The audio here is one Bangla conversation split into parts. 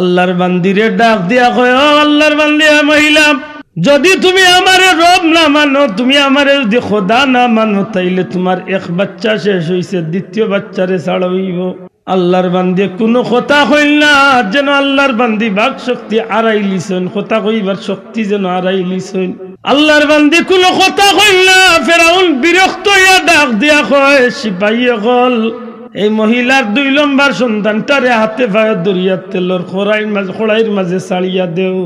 আল্লাহর বান্দিরে ডাক দিয়া কয় আল্লাহর বান্দিয়া মহিলা যদি তুমি আমারে রব না মানো তুমি আমারে যদি খোদা না মানো তাইলে তোমার এক বাচ্চা শেষ হইছে দ্বিতীয় বাচ্চারে ছাড়াইব আল্লাহর বান্দি কোনো কথা হইল না যেন আল্লাহর বান্দি বাক শক্তি আড়াই লিছেন কথা কইবার শক্তি যেন আড়াই লিছেন আল্লাহর বান্দি কোনো কথা হইল না ফেরাউন বিরক্ত হইয়া ডাক দিয়া কয় সিপাহী কল এই মহিলার দুই লম্বার সন্তানটারে হাতে পায়ে দরিয়া তেলর খোড়াইর মাঝে খোড়াইর মাঝে ছাড়িয়া দেও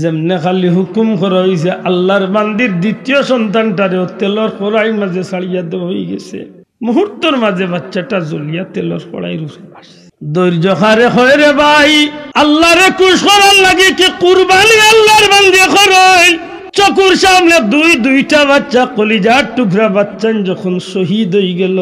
যেমনে খালি হুকুম করা হয়েছে আল্লাহর বান্দির দ্বিতীয় সন্তানটারেও তেলর খোড়াইর মাঝে ছাড়িয়া দেওয়া হয়ে গেছে মুহূর্তর মাঝে বাচ্চাটা জ্বলিয়া তেলর খোড়াইর উঠে আসে ধৈর্য হারে হয় রে ভাই আল্লাহরে কুশ লাগে কি কুরবানি আল্লাহর বান্দি খরয় চকুর সামনে দুই দুইটা বাচ্চা কলিজার টুকরা বাচ্চা যখন শহীদ হয়ে গেল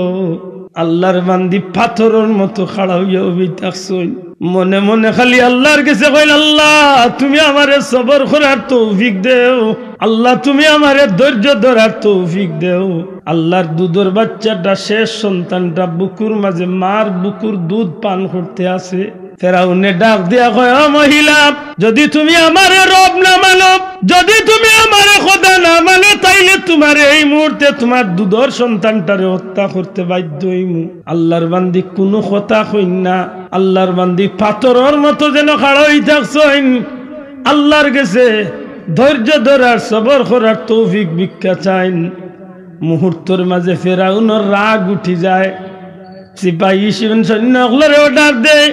আল্লাহর বান্দি পাথরের মতো খাড়া হইয়া হবি থাকছই মনে মনে খালি আল্লাহর কাছে কইল আল্লাহ তুমি আমারে সবর করার তৌফিক দেও আল্লাহ তুমি আমারে ধৈর্য ধরার তৌফিক দেও আল্লাহর দুধের বাচ্চাটা শেষ সন্তানটা বুকুর মাঝে মার বুকুর দুধ পান করতে আসে ফেরাউনে ডাক দিয়া কয় মহিলা যদি তুমি আমার রব না মানো যদি তুমি আমার খোদা না মানো তাইলে তোমার এই মুহূর্তে তোমার দুধর সন্তানটারে হত্যা করতে বাধ্য হইমু আল্লাহর বান্দি কোনো কথা হইন না আল্লাহর বান্দি পাথরের মতো যেন খাড়াই থাকছ আল্লাহর গেছে ধৈর্য ধরার সবর করার তৌফিক ভিক্ষা চাইন মুহূর্তর মাঝে ফেরাউনর রাগ উঠি যায় সিপাহী শিবন সৈন্য ডাক দেয়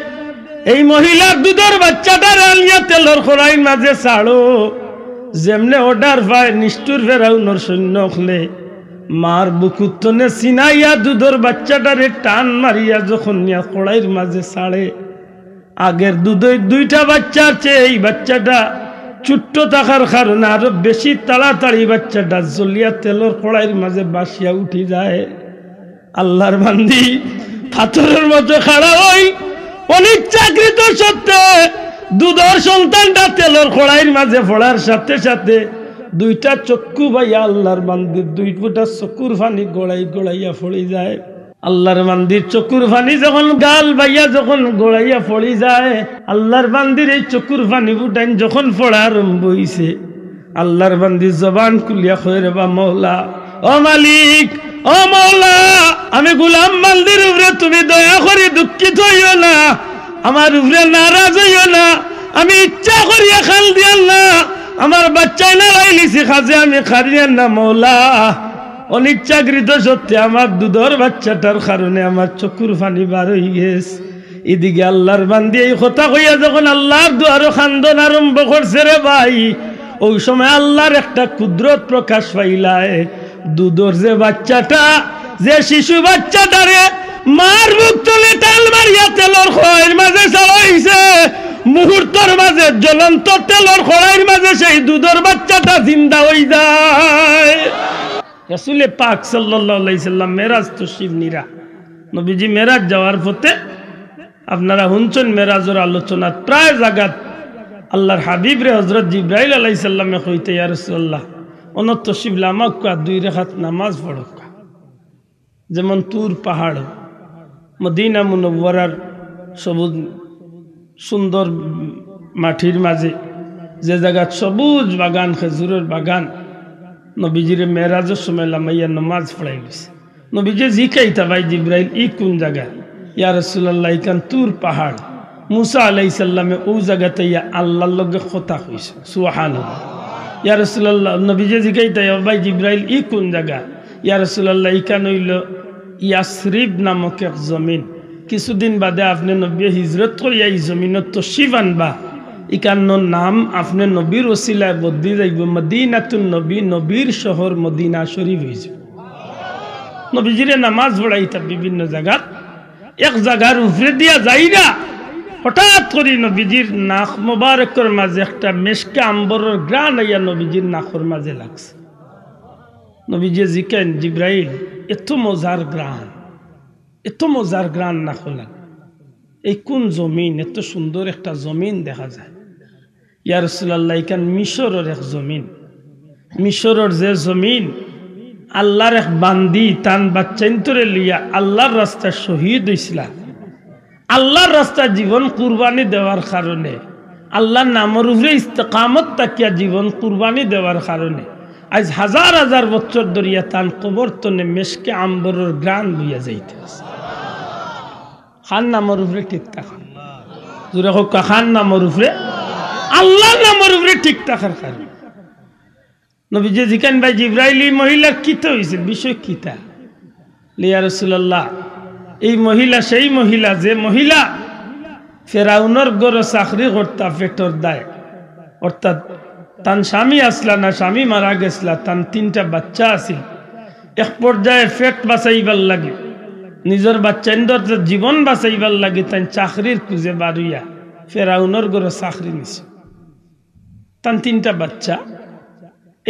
এই মহিলার দুধের বাচ্চাটা আনিয়া তেলর খোরাই মাঝে ছাড়ো যেমনে ওডার পায় নিষ্ঠুর ফেরাউনর সৈন্য খুলে মার বুকুত্তনে সিনাইয়া দুধর বাচ্চাটারে টান মারিয়া যখন নিয়া কড়াইয়ের মাঝে ছাড়ে আগের দুধই দুইটা বাচ্চা আছে এই বাচ্চাটা চুট্ট থাকার কারণে আরো বেশি তাড়াতাড়ি বাচ্চাটা জলিয়া তেলর কড়াইয়ের মাঝে বাসিয়া উঠি যায় আল্লাহর বান্দি পাথরের মতো খাড়া হয় অনিচ্ছাকৃত সত্ত্বে দুধর সন্তানটা তেলের কড়াইয়ের মাঝে ফোড়ার সাথে সাথে দুইটা চক্ষু ভাইয়া আল্লাহর মান্দির দুই ফুটা চকুর ফানি গড়াই গড়াইয়া ফড়ি যায় আল্লাহর মান্দির চকুর ফানি যখন গাল ভাইয়া যখন গড়াইয়া ফড়ি যায় আল্লাহর বান্দির এই চকুর ফানি ফুটাইন যখন ফোড়া আরম্ভ হইছে আল্লাহর বান্দির জবান কুলিয়া খয়ের বা মৌলা ও মালিক ও মৌলা আমি গুলাম মালদির উপরে তুমি দয়া করি দুঃখিত হইও না আমার উপরে নারাজ হইও না আমি ইচ্ছা করিয়া খাল দিয়াল না আমার বাচ্চায় না লাইলিছি খাজে আমি খারিয়ান না মৌলা অনিচ্ছাকৃত সত্যি আমার দুধর বাচ্চাটার কারণে আমার চকুর পানি বার হয়ে গেছে এদিকে আল্লাহর বান্দি এই কথা কইয়া যখন আল্লাহর দুয়ারও খান্দন আরম্ভ করছে রে ভাই ওই সময় আল্লাহর একটা কুদরত প্রকাশ পাইলায় দুধর যে বাচ্চাটা যে শিশু বাচ্চাটারে মার মুখ তুলে তেল মারিয়া তেলর খয়ের মাঝে চালাইছে মুহূর্তর মাঝে জ্বলন্ত তেলর খড়াইয়ের মাঝে সেই দুধর বাচ্চাটা জিন্দা হয়ে যায় রসুলে পাক সাল্লাম মেরাজ তো শিবনীরা নবীজি মেরাজ যাওয়ার পথে আপনারা হুনছেন মেরাজর আলোচনা প্রায় জাগাত আল্লাহর হাবিব রে হজরত জিব্রাহিল আলাইসাল্লামে হইতে ইয়ারসুল্লাহ অনত্য শিবলামাক্কা দুই রেখাত নামাজ পড়ক্কা যেমন তুর পাহাড় মদিনা মুনব্বরার সবুজ সুন্দর মাঠির মাঝে যে জায়গা সবুজ বাগান খেজুরের বাগান নবীজির মেয়েরাজের সময় লামাইয়া নামাজ পড়াই গেছে নবীজে জি কাইতা ভাই জিব্রাইল ই কোন জায়গা ইয়া রসুল্লাহ ইকান তুর পাহাড় মুসা আলাইসাল্লামে ও জায়গাতে ইয়া আল্লাহ লগে কথা হয়েছে সুহান ইয়ারসুল্লাহ নবীজে জিগাইতে ভাই জিব্রাইল ই কোন জায়গা ইয়ারসুল্লাহ ইকান হইল ইয়াসরিব নামক এক জমিন কিছুদিন বাদে আপনি নবী হিজরত করিয়া এই জমিনত তো শিব আনবা ইকান্নর নাম আপনি নবীর ওসিলায় বদলি যাইব মদিনাতুন নবী নবীর শহর মদিনা শরীফ যাব নবীজিরে নামাজ পড়াইতা বিভিন্ন জায়গা এক জায়গার উপরে দিয়া যাই না হঠাৎ করে নবীজির নাক মোবারকর মাঝে একটা মেশকা আম্বরের গ্রান আইয়া নবীজির নাকর মাঝে লাগছে নবীজি জিকেন জিব্রাইল এত মজার গ্রান এত মজার গ্রান নাক লাগে এই কোন জমিন এত সুন্দর একটা জমিন দেখা যায় ইয়ার রসুল্লাহ ইকান মিশরের এক জমিন মিশরের যে জমিন আল্লাহর এক বান্দি তান বাচ্চান্তরে লিয়া আল্লাহর রাস্তায় শহীদ হয়েছিলাম আল্লাহর রাস্তা জীবন কুরবানি দেওয়ার কারণে আল্লাহর নামের উপরে ইস্তকামত তাকিয়া জীবন কুরবানি দেওয়ার কারণে আজ হাজার হাজার বছর ধরিয়া তান কবর তনে মেশকে আম্বরের গ্রান লইয়া যাইতে আছে খান নামের উপরে ঠিক থাকার জোরে হোক খান নামের উপরে আল্লাহ নামের উপরে ঠিক থাকার কারণে নবীজি জিকান ভাই জিব্রাইলি মহিলার কিতা হয়েছে বিষয় কিতা লিয়া রসুল্লাহ এই মহিলা সেই মহিলা যে মহিলা ফেরাউনর গড় চাকরি করতা পেটর দায় অর্থাৎ তান স্বামী আসলা না স্বামী মারা গেছিলা তান তিনটা বাচ্চা আছিল এক পর্যায়ে ফেট বাঁচাইবার লাগে নিজের বাচ্চাইন্দর জীবন বাঁচাইবার লাগে তাই চাকরির খুঁজে বাড়ুইয়া ফেরাউনর গড় চাকরি নিছে তান তিনটা বাচ্চা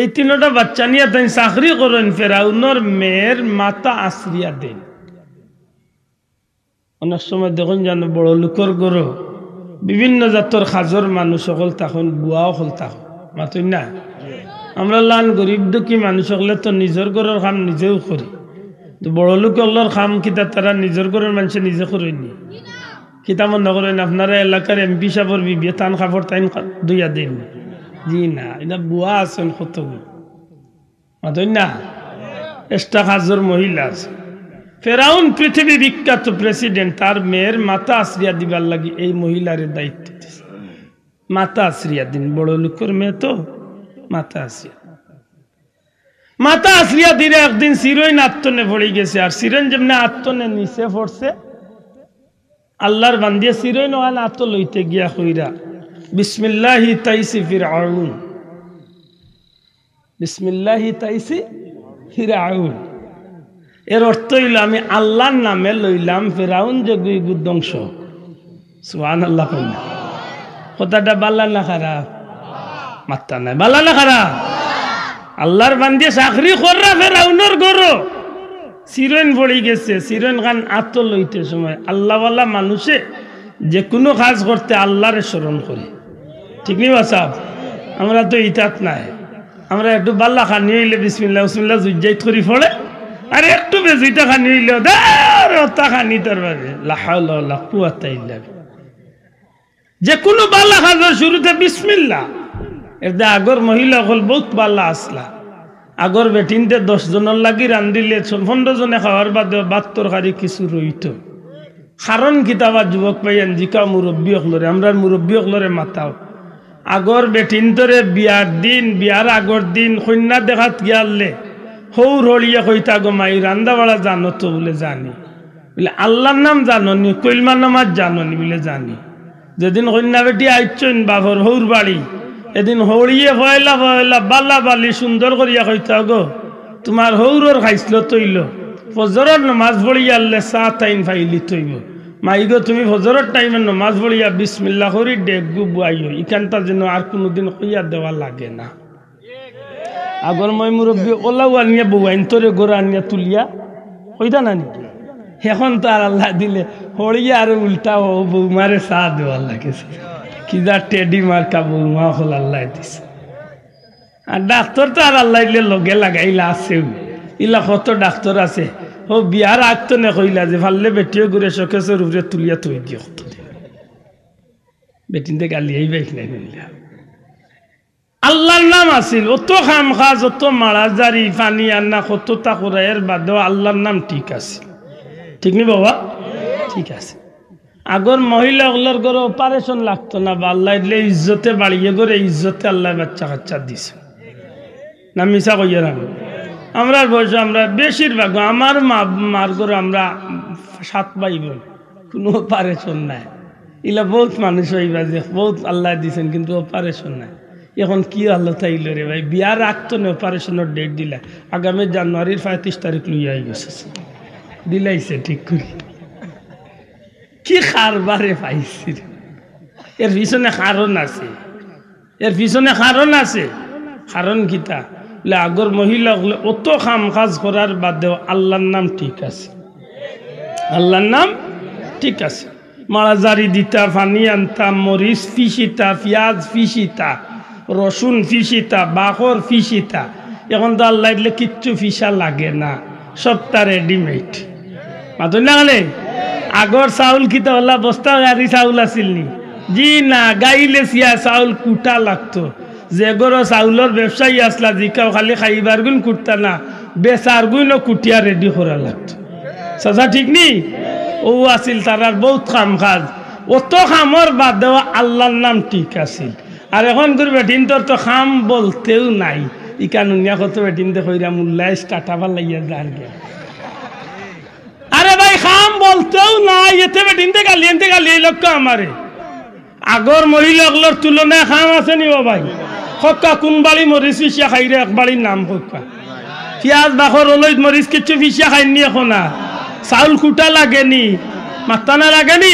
এই তিনটা বাচ্চা নিয়ে তাই চাকরি করেন ফেরাউনর মেয়ের মাতা আশ্রিয়া দেন অনেক সময় দেখুন জানো বড় লোকর গরু বিভিন্ন জাতর সাজর মানুষ সকল তখন বুয়াও হল তখন মাতুই না আমরা লান গরিব দুঃখী মানুষ সকলে তো নিজের ঘরের কাম নিজেও করি তো বড় লোকগুলোর কাম কিতা তারা নিজের ঘরের মানুষে নিজে করেনি কিতা মনে করেন আপনারা এলাকার এমপি সাহেবর বিবিয়ে তান খাবার তাইন দুইয়া দিন জি না এটা বুয়া আছেন কত মাতুই না এক্সট্রা সাজর মহিলা আছে ফেরাউন পৃথিবী বিখ্যাত প্রেসিডেন্ট তার মেয়ের মাতা আশ্রিয়া দিবার লাগি এই মহিলার দায়িত্ব মাতা আশ্রিয়া দিন বড় লোকের মেয়ে তো মাতা আশ্রিয়া মাতা আশ্রিয়া দিলে একদিন সিরইন আত্মনে ভরে গেছে আর সিরন যেমনি আত্মনে নিচে পড়ছে আল্লাহর বান্দিয়া সিরইন ওয়ান আত্ম লইতে গিয়া হইরা বিসমিল্লাহি তাইসি ফির আউন বিসমিল্লাহি তাইসি ফির আউন এর অর্থ হইল আমি আল্লাহর নামে লইলাম ফেরাউন যে গুই গুদ্দংশ সুহান আল্লাহ কথাটা বাল্লা না খারাপ মাত্রা নাই বাল্লা না খারাপ আল্লাহর বান্ধে চাকরি কররা ফেরাউনের গরো সিরন পড়ে গেছে সিরন খান আত্ম লইতে সময় আল্লাহওয়ালা মানুষে যে কোনো কাজ করতে আল্লাহরে স্মরণ করে ঠিক নি বাসাব আমরা তো ইতাত নাই আমরা একটু বাল্লা খানি হইলে বিসমিল্লা উসমিল্লা জুজ্জাইত করি ফলে আর একটু বেশি টাকা নিল টাকা নিতে পারবে যে কোনো বাল্লা খাজার শুরুতে বিসমিল্লা এটা আগর মহিলা হল বহুত বাল্লা আসলা আগর বেটিনতে দশ জনের লাগি রান্ধিলে পনেরো জনে খাওয়ার বাদে বাদ তরকারি কিছু রইত কারণ কিতাবা যুবক পাইয়ান জিকা মুরব্বী অকলরে আমরা মুরব্বী অকলরে মাতাও আগর বেটিনতরে বিয়ার দিন বিয়ার আগর দিন কন্যা দেখাত গিয়ালে হৌ রলিয়া কইতা গো মাই রান্দাবাড়া জানো তো বলে জানি বলে আল্লাহর নাম জানো নি কৈলমার নাম আর জানো নি বলে জানি যেদিন কন্যা বেটি আইচন বাবর হৌর বাড়ি এদিন হৌড়িয়ে ভয়লা ভয়লা বালা বালি সুন্দর করিয়া কইতা গো তোমার হৌর খাইছিল তৈল ফজরের নমাজ বড়িয়া আল্লে চা টাইম ফাইলি তৈব গো তুমি ফজরের টাইমে নমাজ বলিয়া বিসমিল্লা করি ডেগু গু বুয়াইও ইখানটা যেন আর কোনোদিন কইয়া দেওয়া লাগে না আগর মই মুরব্বী ওলাও আনিয়া বউ আইন তোরে গোড়া আনিয়া তুলিয়া ওইটা না নাকি এখন তো আর আল্লাহ দিলে হড়িয়া আর উল্টা ও বৌমারে সা দেব কি কিদা টেডি মার্কা মা হল আল্লাহ দিছে আর ডাক্তার তো আর আল্লাহ দিলে লগে লাগাইলা আছে ইলা কত ডাক্তার আছে ও বিয়ার আগ তো না কইলা যে ভাললে বেটিও ঘুরে শোকেশের উপরে তুলিয়া থই দিও বেটিনতে গালি এই বাইক নাই নিলাম আল্লাহর নাম আছিল অত খাম খাজ অত মারা জারি পানি আন্না কত তাকুরা এর বাদেও আল্লাহর নাম ঠিক আছে ঠিক নি বাবা ঠিক আছে আগর মহিলাগুলোর করে অপারেশন লাগতো না বা আল্লাহ এলে ইজ্জতে বাড়িয়ে করে ইজ্জতে আল্লাহ বাচ্চা কাচ্চা দিছে না মিশা কইয়ের আমি আমরা বয়স আমরা বেশিরভাগ আমার মা মার করে আমরা সাত ভাই বল কোনো অপারেশন নাই এগুলা বহুত মানুষ হইবা যে বহুত আল্লাহ দিছেন কিন্তু অপারেশন নাই এখন কি আল্লাহ তাইল রে ভাই বিয়ার রাখতো না অপারেশনের ডেট দিলা আগামী জানুয়ারির পঁয়ত্রিশ তারিখ লইয়া গেছে দিলাইছে ঠিক করে কি কারবারে পাইছি এর পিছনে কারণ আছে এর পিছনে কারণ আছে কারণ কিতা বলে আগর মহিলা অত খাম কাজ করার বাদেও আল্লাহর নাম ঠিক আছে আল্লাহর নাম ঠিক আছে মারা জারি দিতা ফানি আনতা মরিচ ফিসিতা পিঁয়াজ ফিসিতা রসুন ফিসিতা বাহর ফিসিতা এখন তো আল্লাহ দিলে কিচ্ছু ফিসা লাগে না সবটা রেডিমেড মাতুন লাগলে আগর চাউল খিতা হল বস্তা গাড়ি চাউল নি জি না গাইলে সিয়া চাউল কুটা লাগতো যে গর চাউলের ব্যবসায়ী আসলা জিকাও খালি খাইবার গুণ কুটতা না বেচার গুণও কুটিয়া রেডি করা লাগতো চাচা ঠিক নি ও আসিল তারার বহুত কাম কাজ অত কামর বাদেও আল্লাহর নাম ঠিক আছিল আর এখন তোর বেটিনটোর তো খাম বলতেও নাই ইকা নুনিয়া কত বেটিনতে হইরা মুল্লাই স্টাটাবার লাইয়া যার গিয়া আরে ভাই খাম বলতেও নাই এতে বেটিনতে গালি এনতে গালি এই লোক আমারে আগর মহিলাগুলোর তুলনায় খাম আছে নি ভাই খক্কা কোন বাড়ি মরিছি সে খাইরে একবারই নাম খক্কা পিঁয়াজ বাখর অলৈত মরিচ কিছু ফিসিয়া খাইনি এখন চাউল খুটা লাগেনি মাতানা লাগেনি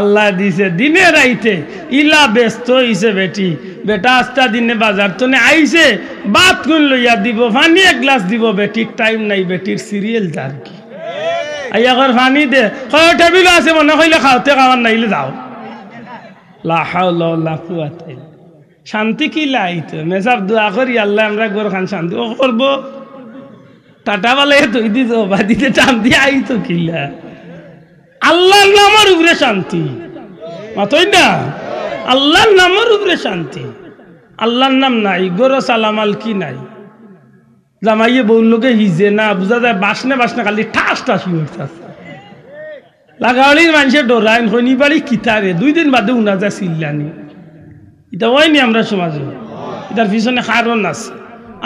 আল্লাহ দিছে দিনে রাইতে ইলা ব্যস্ত হইছে বেটি বেটা আস্তা দিনে বাজার তো আইছে বাত কোন লইয়া দিব পানি এক গ্লাস দিব বেটির টাইম নাই বেটির সিরিয়াল তার কি আইয়াকর পানি দে কয় টেবিল আছে মনে কইলে খাওয়াতে খাওয়ার নাইলে যাও লাহাউল্লাহ কুয়াতে শান্তি কি লাইতে মেসাব দোয়া করি আল্লাহ আমরা গোর খান শান্তি ও করবো টাটা বালে তুই দিত বাদিতে টান দিয়ে আইতো কিলা আল্লাহর নামের উপরে শান্তি মাতই না আল্লাহর নামের উপরে শান্তি আল্লাহর নাম নাই গোরো সালামাল কি নাই জামাইয়ে বউর লোকে হিজে না বুঝা যায় বাসনে বাসনে খালি ঠাস ঠাস উঠতে লাগাওয়ালির মানুষের ডোরাইন হইনি বাড়ি কিতারে দুই দিন বাদে উনা যায় সিল্লানি এটা হয়নি আমরা সমাজে এটার পিছনে কারণ আছে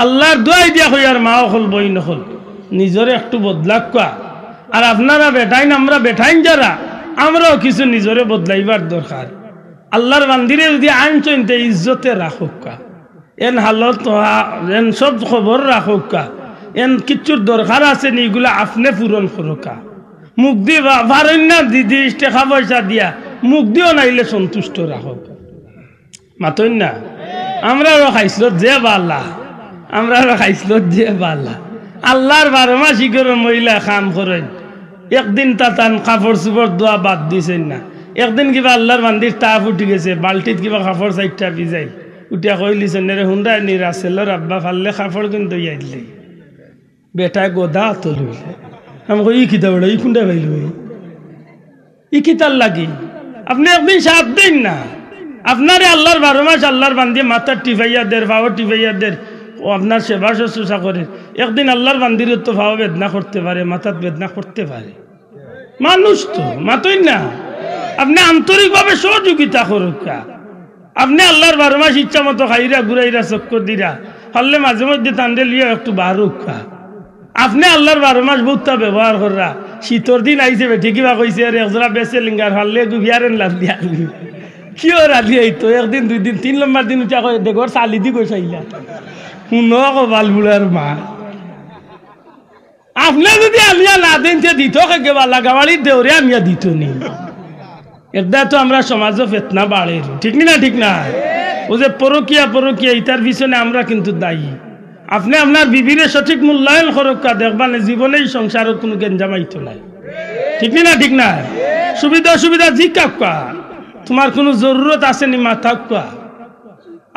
আল্লাহর দোয়াই দিয়া হইয়ার মাও হল বই নহল নিজরে একটু বদলাক কোয়া আর আপনারা বেঠাইন আমরা বেঠাইন যারা আমরাও কিছু নিজরে বদলাইবার দরকার আল্লাহর বান্দিরে যদি আইন চইনতে ইজ্জতে রাখুক কা এন হালত এন সব খবর রাখুক কা এন কিচ্ছুর দরকার আছে নি এগুলো আপনি পূরণ করুকা মুখ দিয়ে না দিদি টাকা পয়সা দিয়া মুখ দিয়েও নাইলে সন্তুষ্ট রাখুক মাতইন না আমরাও খাইছিল যে বাল্লা আমরাও খাইছিল যে বাল্লা আল্লাহর বারো মাসি করে মহিলা কাম করেন একদিন তাতান কাপড় চুপড় দোয়া বাদ দিছেন না একদিন কিবা আল্লাহর বান্দির তাপ উঠি গেছে বাল্টিত কিবা কাপড় চারটা ভিজাই উঠিয়া কইলিছেন রে হুন্ডা নি রাসেলর আব্বা ফাললে কাপড় কিন্তু ইয়াইলি বেটা গোদা হইলে আমি কই খিতা বড় ই কুন্দা পাইলু ই খিতার লাগি আপনি একদিন সাপ দিন না আপনারে আল্লাহর বারো মাস আল্লাহর বান্দিয়ে মাথার টিফাইয়াদের ভাও টিফাইয়াদের ও আপনার সেবা শুশ্রূষা করে একদিন আল্লাহর বান্দির তো ভাও বেদনা করতে পারে মাথার বেদনা করতে পারে মানুষ তো মাতই না আপনি আন্তরিকভাবে সহযোগিতা করুক আপনি আল্লাহর বারো মাস ইচ্ছা মতো খাইরা ঘুরাইরা চক্কর দিরা হলে মাঝে মধ্যে তান্ডে লিয়া একটু বারুক আপনি আল্লাহর বারো মাস বহুতটা ব্যবহার করা শীতর দিন আইসে বেঠি কিবা কইছে আর একজোড়া বেছে লিঙ্গার হলে গুবিয়ারেন লাভ দিয়া কিয় রাধি তো একদিন দুই দিন তিন লম্বার দিন উঠা দেখো চালি দি গৈছে শুনো কবাল বোলার মা আপনি যদি আলিয়া না দেন যে দিত কেবাল্লা গাওয়ালির দেউরে আমিয়া দিত নি এটা তো আমরা সমাজও ফেতনা বাড়ির ঠিক না ঠিক না ও যে পরকিয়া পরকিয়া ইতার পিছনে আমরা কিন্তু দায়ী আপনি আপনার বিবিরে সঠিক মূল্যায়ন খরক্কা দেখবা না জীবনেই সংসারত কোনো গেঞ্জামাইতো নাই ঠিক না ঠিক না সুবিধা অসুবিধা জি কাকা তোমার কোনো জরুরত আছে নি মাথা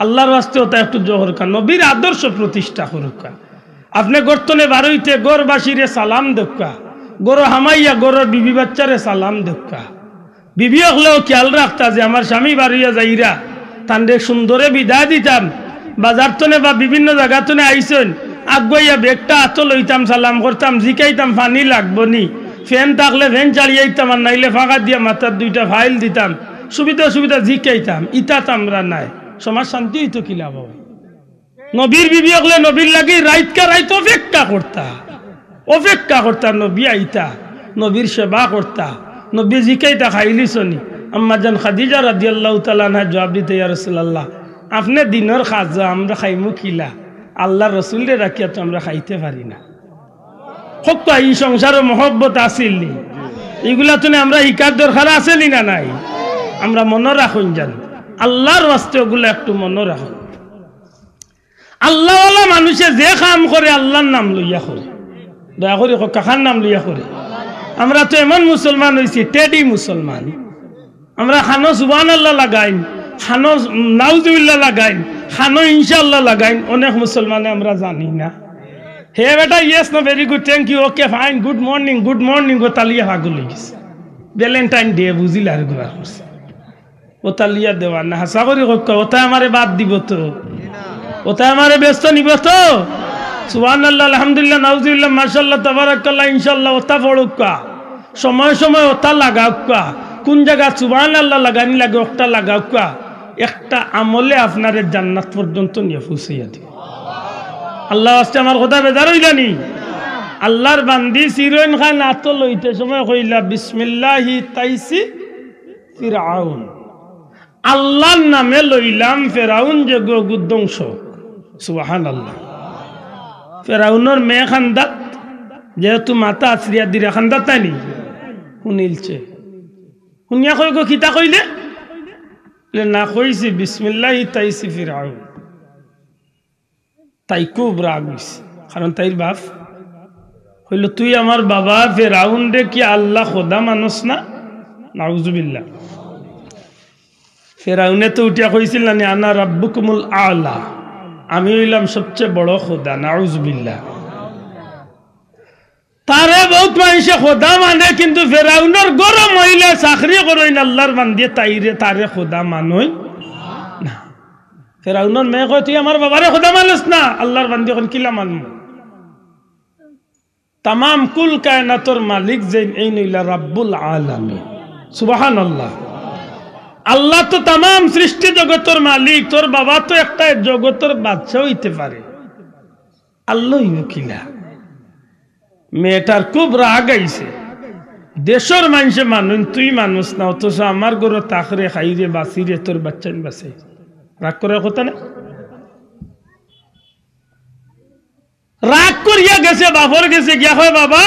আল্লাহর রাস্তেও ওটা একটু জহর খান নবীর আদর্শ প্রতিষ্ঠা করুক আপনি গর্তনে বারইতে গোরবাসীরে সালাম দেখা গরো হামাইয়া গরোর বিবি বাচ্চারে সালাম দেখা বিবি হলেও খেয়াল রাখতা যে আমার স্বামী বাড়িয়া যাইরা তান্ডে সুন্দরে বিদায় দিতাম বাজার তনে বা বিভিন্ন জায়গা তনে আইসেন আগুয়া বেগটা আত লইতাম সালাম করতাম জিকাইতাম পানি লাগবো নি ফ্যান থাকলে ফ্যান চালিয়াইতাম আর নাইলে ফাঁকা দিয়া মাথার দুইটা ফাইল দিতাম সুবিধা সুবিধা জিকাইতাম ইতাত আমরা নাই সমাজ শান্তি হইতো কিলা বাবা নবীর বিবি হলে নবীর লাগি রাইতকা রাইত অপেক্ষা করতা অপেক্ষা করতা নবী আইতা নবীর সেবা করতা নবী জিকাইতা খাইলি শনি আম্মা জান খাদিজা রাজি আল্লাহ তালা জবাব দিতে রসুল্লাহ আপনি দিনের খাজা আমরা খাইমু কিলা আল্লাহ রসুলরে রাখিয়া তো আমরা খাইতে পারি না হোক তো এই সংসারে মহব্বত আসিল এইগুলা তো আমরা ইকার দরকার আসেনি না নাই আমরা মনে রাখুন জান আল্লাহর রাস্তে ওগুলো একটু মনে রাখুন আল্লাহ মানুষে যে কাম করে আল্লাহর নাম লইয়া করে দয়া করি কাকার নাম লইয়া করে আমরা তো এমন মুসলমান হয়েছি টেডি মুসলমান আমরা খানো সুবান আল্লাহ লাগাইন খানো নাউজুল্লাহ লাগাইন খানো ইনশাল্লাহ লাগাইন অনেক মুসলমানে আমরা জানি না হে বেটা yes no very good thank you okay fine good morning good morning ও তালিয়া ভাগু গেছে ভ্যালেন্টাইন ডে বুঝিল আর গুলা করছে ও তালিয়া দেওয়ার না হাসা করি ওটা আমারে বাদ দিব তো ওটা আমার ব্যস্ত নিব তো সুবান আল্লাহ আলহামদুলিল্লাহ নাউজুল্লাহ মার্শাল্লাহ তবরাকাল্লাহ ইনশাল্লাহ ওটা পড়ুকা সময় সময় ওটা লাগাউকা কোন জায়গা সুবান আল্লাহ লাগানি লাগে ওটা লাগাউকা একটা আমলে আপনার জান্নাত পর্যন্ত নিয়ে ফুসাইয়া দিবে আল্লাহ আসতে আমার কথা বেজার হইলানি আল্লাহর বান্দি সিরোইন খান আত লইতে সময় কইলা বিসমিল্লাহি তাইসি ফিরাউন আল্লাহর নামে লইলাম ফেরাউন যে গুধ্বংস সুবাহান ফেরাউনের মেয়ে খান্দাত যেহেতু মাতা আশ্রিয়া দিরা খান্দাত তাই নি শুনিলছে শুনিয়া কই গো কিতা কইলে না কইছি বিসমিল্লাহ তাইছি ফেরাউ তাই খুব রাগ হয়েছে কারণ তাইর বাপ হইল তুই আমার বাবা ফেরাউন রে কি আল্লাহ খোদা মানুষ না নাউজুবিল্লা ফেরাউনে তো উঠিয়া কইছিল না আনা রাব্বুকুমুল আলা আমি হইলাম সবচেয়ে বড় খোদা নাউজবিল্লা তারে বহুত মানুষে খোদা মানে কিন্তু ফেরাউনের গরম হইলে চাকরি করই আল্লাহর বান্ধিয়ে তাইরে তারে খোদা মানই না ফেরাউনের মেয়ে কয় তুই আমার বাবারে খোদা মানস না আল্লাহর বান্ধি এখন কিলা মানব তাম কুল কায়নাতর মালিক যে এই নইলা রাব্বুল আলামী সুবাহান আল্লাহ আল্লাহ তো তাম সৃষ্টি জগতের মালিক তোর বাবা তো একটা জগতের বাচ্চা হইতে পারে আল্লাহ মেয়েটার খুব রাগ আইছে দেশের মানুষে মানুন তুই মানুষ না অথচ আমার গরো তাকরে খাইরে রে তোর বাচ্চা বাঁচে রাগ করার কথা না রাগ করিয়া গেছে বাপর গেছে গিয়া হয় বাবা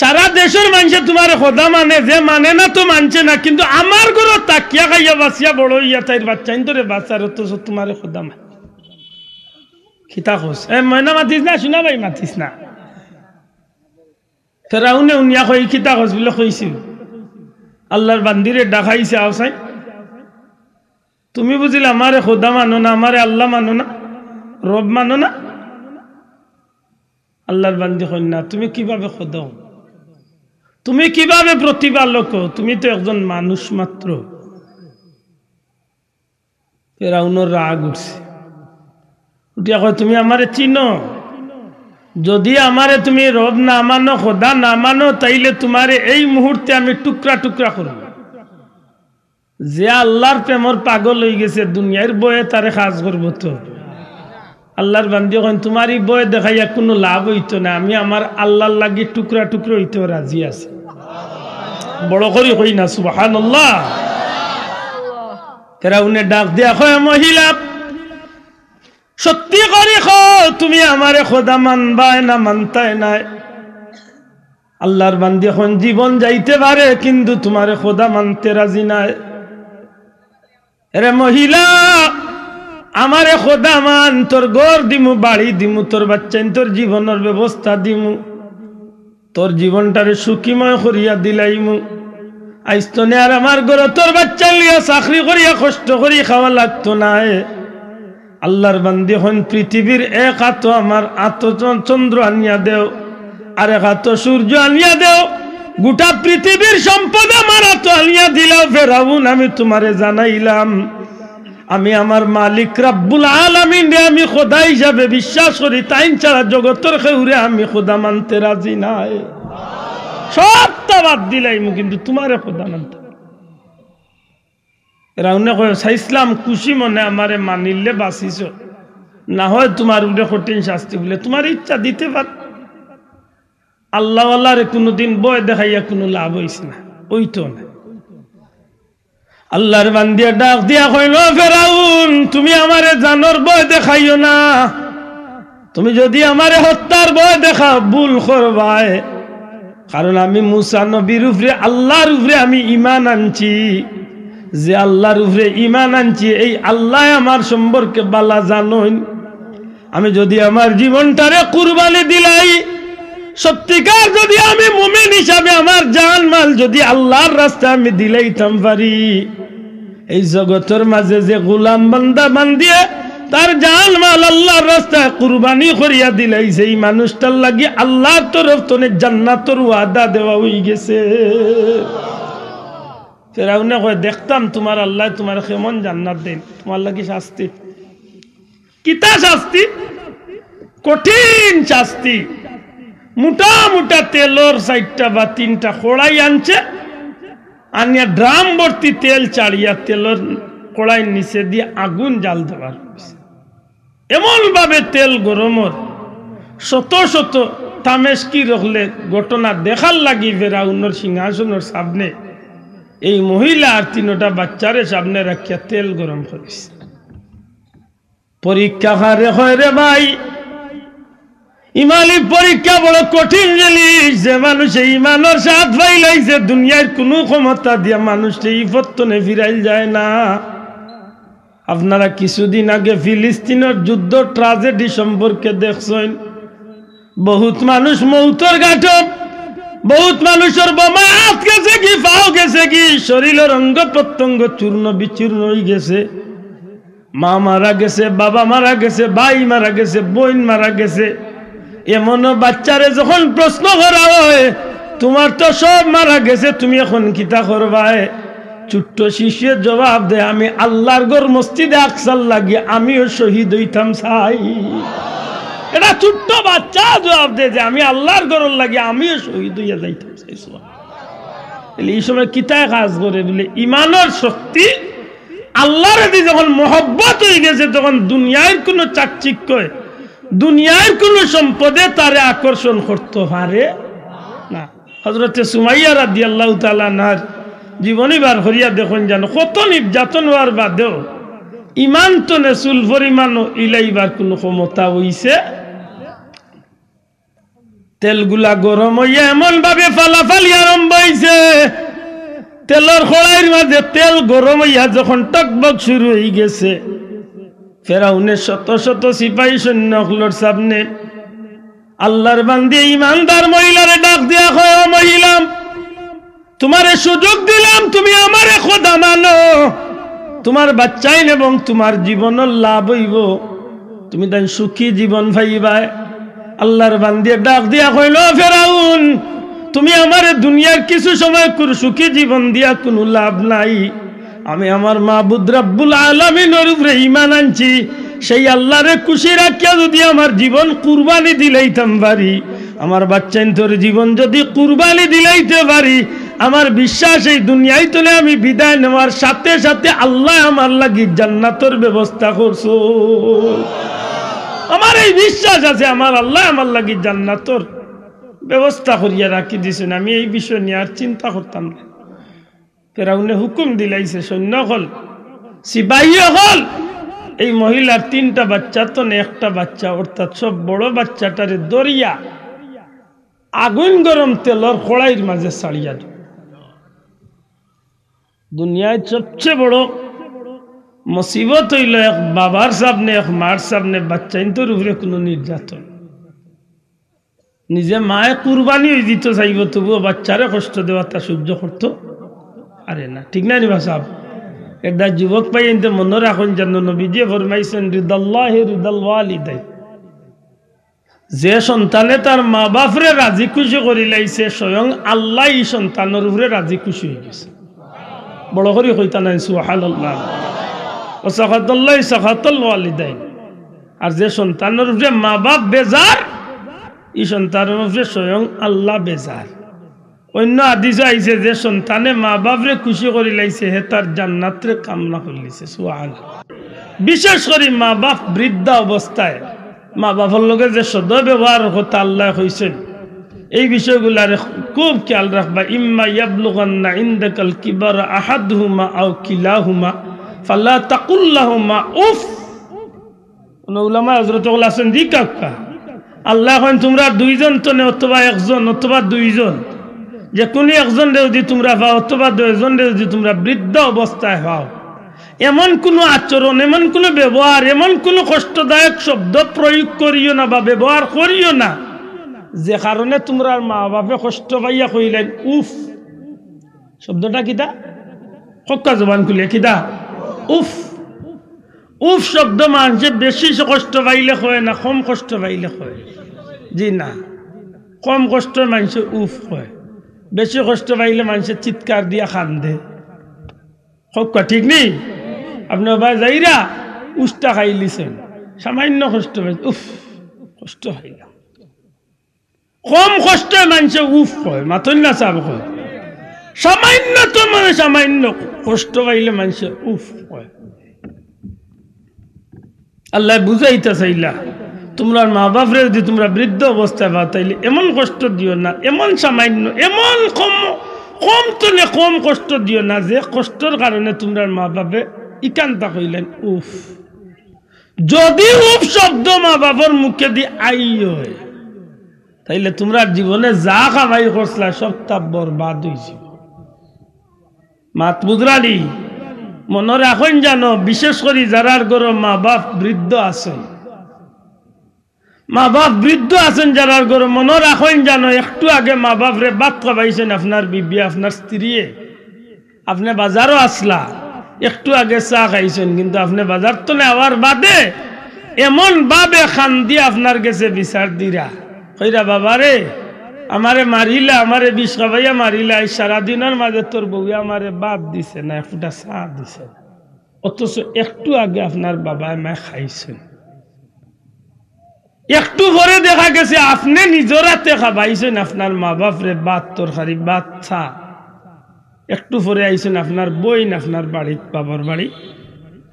সারা দেশের মানুষে তোমার খোদা মানে যে মানে না তো মানছে না কিন্তু আমার ঘরও তাকিয়া খাইয়া বাঁচিয়া বড় ইয়া তাইর বাচ্চা তোরে বাচ্চার তো তোমার খোদা মানে খিতা খোঁজ এ ময়না মাতিস না শুনা ভাই মাতিস না তেরা উনে উনিয়া কই খিতা খোঁজ বলে কইছি আল্লাহর বান্দিরে ডাকাইছে আওসাই তুমি বুঝিলে আমারে খোদা মানো না আমারে আল্লাহ মানো না রব মানো না আল্লাহর বান্দি হন না তুমি কিভাবে খোদা তুমি কিভাবে প্রতিপালক তুমি তো একজন মানুষ মাত্র রাগ উঠছে উঠিয়া কয় তুমি আমারে চিনো যদি আমারে তুমি রব না মানো খোদা না মানো তাইলে তোমারে এই মুহূর্তে আমি টুকরা টুকরা করব যে আল্লাহর প্রেমর পাগল হয়ে গেছে দুনিয়ার বয়ে তারে সাজ করবো তো আল্লাহর বান্দি কেন তোমারই বয়ে দেখাইয়া কোনো লাভ হইতো না আমি আমার আল্লাহর লাগি টুকরা টুকরো হইতেও রাজি আছে বড় করি হই না সুবাহান আল্লাহ তেরা উনি ডাক দিয়া হয় মহিলা সত্যি করি খ তুমি আমারে খোদা মানবায় না মানতায় নাই আল্লাহর বান্দি এখন জীবন যাইতে পারে কিন্তু তোমারে খোদা মানতে রাজি নাই রে মহিলা আমারে খোদা মান তোর গড় দিমু বাড়ি দিমু তোর বাচ্চা তোর জীবনের ব্যবস্থা দিমু তোর জীবনটারে সুখীময় করিয়া দিলাইমু আইস তো আর আমার ঘরে তোর বাচ্চা লিয়া চাকরি করিয়া কষ্ট করি খাওয়া লাগতো না আল্লাহর বান্দি হন পৃথিবীর এক হাত আমার আত চন্দ্র আনিয়া দেও আর এক হাত সূর্য আনিয়া দেও গোটা পৃথিবীর সম্পদ আমার আত আনিয়া দিলাও ফেরাবুন আমি তোমারে জানাইলাম আমি আমার মালিক রাব্বুল আলামিন রে আমি খোদাই যাবে বিশ্বাস করি তাই ছাড়া জগতের খেউরে আমি খোদা মানতে রাজি নাই সবটা বাদ দিলাইমু কিন্তু তোমার খোদা মানতে এরা উনি ইসলাম খুশি মনে আমারে মানিলে বাঁচিছ না হয় তোমার উপরে কঠিন শাস্তি বলে তোমার ইচ্ছা দিতে পার আল্লাহ আল্লাহরে কোনোদিন বয় দেখাইয়া কোনো লাভ হইস না ওই তো না আল্লাহর বান্দিয়া ডাক দিয়া কইল ফেরাউন তুমি আমারে জানোর বয় দেখাইও না তুমি যদি আমারে হত্যার বয় দেখা ভুল করবাই কারণ আমি মুসা নবীর উপরে আল্লাহর উপরে আমি ইমান আনছি যে আল্লাহর উপরে ইমান আনছি এই আল্লাহ আমার সম্পর্কে বালা জানোন আমি যদি আমার জীবনটারে কুরবানি দিলাই সত্যিকার যদি আমি মুমিন হিসাবে আমার জান মাল যদি আল্লাহর রাস্তায় আমি দিলাইতাম পারি এই জগতের মাঝে যে গোলাম বান্দা বান্দিয়ে তার জাল মাল আল্লাহ রাস্তায় কুরবানি করিয়া দিলাই সেই মানুষটার লাগি আল্লাহ তরফ তোনে জান্নাতর ওয়াদা দেওয়া হয়ে গেছে কয় দেখতাম তোমার আল্লাহ তোমার কেমন জান্নাত দেন তোমার লাগি শাস্তি কিতা শাস্তি কঠিন শাস্তি মোটা মোটা তেলর চারটা বা তিনটা খোড়াই আনছে আনিয়া ড্রাম ভর্তি তেল চাড়িয়া তেলের কড়াইয়ের নিচে দিয়ে আগুন জাল দেওয়ার এমনভাবে তেল গরমর শত শত তামেশকি রহলে ঘটনা দেখার লাগি উন্নর সিংহাসনের সামনে এই মহিলা আর তিনটা বাচ্চারে সামনে রাখিয়া তেল গরম করিস পরীক্ষা হারে হয় রে ভাই ইমানি পরীক্ষা বড় কঠিন জিনিস যে মানুষে ইমানোর সাত ভাই লাইছে দুনিয়ার কোনো ক্ষমতা দিয়া মানুষটি ইফত্তনে ফিরাই যায় না আপনারা কিছুদিন আগে ফিলিস্তিনের যুদ্ধ ট্রাজেডি সম্পর্কে দেখছেন বহুত মানুষ মৌতর গাঠব বহুত মানুষের বোমা হাত গেছে কি পাও গেছে কি শরীরের অঙ্গ প্রত্যঙ্গ চূর্ণ বিচূর্ণ হয়ে গেছে মা মারা গেছে বাবা মারা গেছে ভাই মারা গেছে বোন মারা গেছে এমন বাচ্চারে যখন প্রশ্ন করা হয় তোমার তো সব মারা গেছে তুমি এখন কিতা করবায় ছোট্ট শিষ্যের জবাব দে আমি আল্লাহর গর মসজিদে আকসাল লাগি আমিও শহীদ হইতাম সাই এটা ছোট্ট বাচ্চা জবাব দে যে আমি আল্লাহর গর লাগি আমিও শহীদ হইয়া যাইতাম সাই এই সময় কিতায় কাজ করে বলে ইমানের শক্তি আল্লাহর যখন মহব্বত হয়ে গেছে তখন দুনিয়ার কোনো চাকচিক্য দুনিয়ার কোনো সম্পদে তারে আকর্ষণ করতে পারে না হজরত সুমাইয়া রাদি আল্লাহ তালানার জীবনী বার হরিয়া দেখুন যেন কত নির্যাতন হওয়ার বাদেও ইমান তো নেচুল পরিমাণ ইলাইবার কোনো ক্ষমতা হইছে তেলগুলা গরম হইয়া এমন ভাবে ফালাফালি আরম্ভ হইছে তেলর খড়াইয়ের মাঝে তেল গরম হইয়া যখন টকবক শুরু হয়ে গেছে ফেরাউনের শত শত সিপাহী সৈন্যগুলোর সামনে আল্লাহর বান্দি ইমানদার মহিলার ডাক দিয়া হয় মহিলাম তোমারে সুযোগ দিলাম তুমি আমারে খোদা মানো তোমার বাচ্চাই এবং তোমার জীবন লাভ হইব তুমি তাই সুখী জীবন ভাইবাই আল্লাহর বান্দিয়ে ডাক দিয়া কইল ফেরাউন তুমি আমার দুনিয়ার কিছু সময় সুখী জীবন দিয়া কোনো লাভ নাই আমি আমার মা বুদ্রাবুল আলমিনের উপরে ইমান আনছি সেই আল্লাহরে খুশি রাখিয়া যদি আমার জীবন কুরবানি দিলাইতাম বাড়ি আমার বাচ্চাইন্তর জীবন যদি কুরবানি দিলাইতে পারি আমার বিশ্বাস এই দুনিয়ায় তোলে আমি বিদায় নেওয়ার সাথে সাথে আল্লাহ আমার লাগি জান্নাতর ব্যবস্থা করছো আমার এই বিশ্বাস আছে আমার আল্লাহ আমার লাগি জান্নাতর ব্যবস্থা করিয়া রাখি দিছেন আমি এই বিষয় নিয়ে আর চিন্তা করতাম না তেরা উনি হুকুম দিলাইছে সৈন্য হল সিপাহীও হল এই মহিলার তিনটা বাচ্চা তো একটা বাচ্চা অর্থাৎ সব বড় বাচ্চাটারে দরিয়া আগুন গরম তেলর কড়াইয়ের মাঝে ছাড়িয়া দিল দুনিয়ায় সবচেয়ে বড় মুসিবত হইল এক বাবার সামনে এক মার সামনে বাচ্চা কিন্তু উপরে কোনো নির্যাতন নিজে মায়ে কুরবানি হয়ে দিত চাইব তবুও বাচ্চারে কষ্ট দেওয়া তা সহ্য করতো আরে না ঠিক না নিবা সাহ এটা যুবক পাই এনতে মনে রাখুন যেন নবীজি ফরমাইছেন হৃদল্লাহ হৃদল্লাহ যে সন্তানে তার মা বাপরে রাজি খুশি করি লাইছে স্বয়ং আল্লাহ সন্তানের উপরে রাজি খুশি হয়ে গেছে বড় করে কইতা নাই সুহাল আল্লাহ ও সখাতল্লাহ সখাতল্লাহ আর যে সন্তানের উপরে মা বাপ বেজার ই সন্তানের উপরে স্বয়ং আল্লাহ বেজার অন্য আদিজ আইসে যে সন্তানে মা বাপরে খুশি করে লাইছে হে তার জান্নাত্রে কামনা করলিছে সুহান বিশেষ করে মা বাপ বৃদ্ধা অবস্থায় মা বাপর লোকের যে সদয় ব্যবহার আল্লাহ হয়েছেন এই বিষয়গুলার খুব খেয়াল রাখবা ইম্মা ইয়াবলুগান্না ইন্দাকাল কিবার আহাদহুমা আও কিলাহুমা ফাল্লা তাকুল্লাহুমা উফ উলামা হজরত আছেন দি কাকা আল্লাহ তোমরা দুইজন নে অথবা একজন অথবা দুইজন যে কোনো একজন যদি তোমরা পাও অথবা দুজন যদি তোমরা বৃদ্ধ অবস্থায় হও এমন কোনো আচরণ এমন কোনো ব্যবহার এমন কোনো কষ্টদায়ক শব্দ প্রয়োগ করিও না বা ব্যবহার করিও না যে কারণে তোমরা মা বাপে কষ্ট পাইয়া কইলেন উফ শব্দটা কিতা কক্কা জবান খুলে কিতা উফ উফ শব্দ মানছে বেশি কষ্ট পাইলে হয় না কম কষ্ট পাইলে হয় জি না কম কষ্ট মানছে উফ হয় বেশি কষ্ট পাইলে মানুষের চিৎকার দিয়া কান্দে হোক ঠিক নেই আপনার বা যাইরা উষ্টা খাইলিছেন সামান্য কষ্ট পাই উফ কষ্ট খাইলাম কম কষ্ট মানুষে উফ কয় মাথন না চাপ কয় সামান্য তো মানে সামান্য কষ্ট পাইলে মানুষে উফ কয় আল্লাহ বুঝাইতে চাইলা তোমরা মা বাপরে যদি তোমরা বৃদ্ধ অবস্থায় বা তাইলে এমন কষ্ট দিও না এমন সামান্য এমন কম কম তোলে কম কষ্ট দিও না যে কষ্টর কারণে তোমরা মা বাপে ইকান্তা কইলেন উফ যদি উপ শব্দ মা বাপর মুখে দিয়ে আই তাইলে তোমরা জীবনে যা খাবাই করছিলা সব তা বরবাদ হয়েছিল মাত মুদ্রালি মনে রাখেন জানো বিশেষ করে যারার গরম মা বাপ বৃদ্ধ আছে মা বাপ বৃদ্ধ আছেন যারা গরু মনে রাখেন জানো একটু আগে মা রে বাপ কবাইছেন আপনার বিবি আপনার স্ত্রী আপনি বাজারও আসলা একটু আগে চা খাইছেন কিন্তু আপনি বাজার তো না আবার বাদে এমন বাবে খান দিয়ে আপনার গেছে বিচার দিরা কইরা রে আমারে মারিলা আমারে বিষ খাবাইয়া মারিলা এই সারাদিনের মাঝে তোর বউ আমারে বাপ দিছে না একটা চা দিছে অথচ একটু আগে আপনার বাবা মায় খাইছেন একটু পরে দেখা গেছে আপনি নিজরাতে খাবাইছেন আপনার মা বাপরে বাত তরকারি বাচ্চা একটু পরে আইছেন আপনার না আপনার বাড়ি বাবার বাড়ি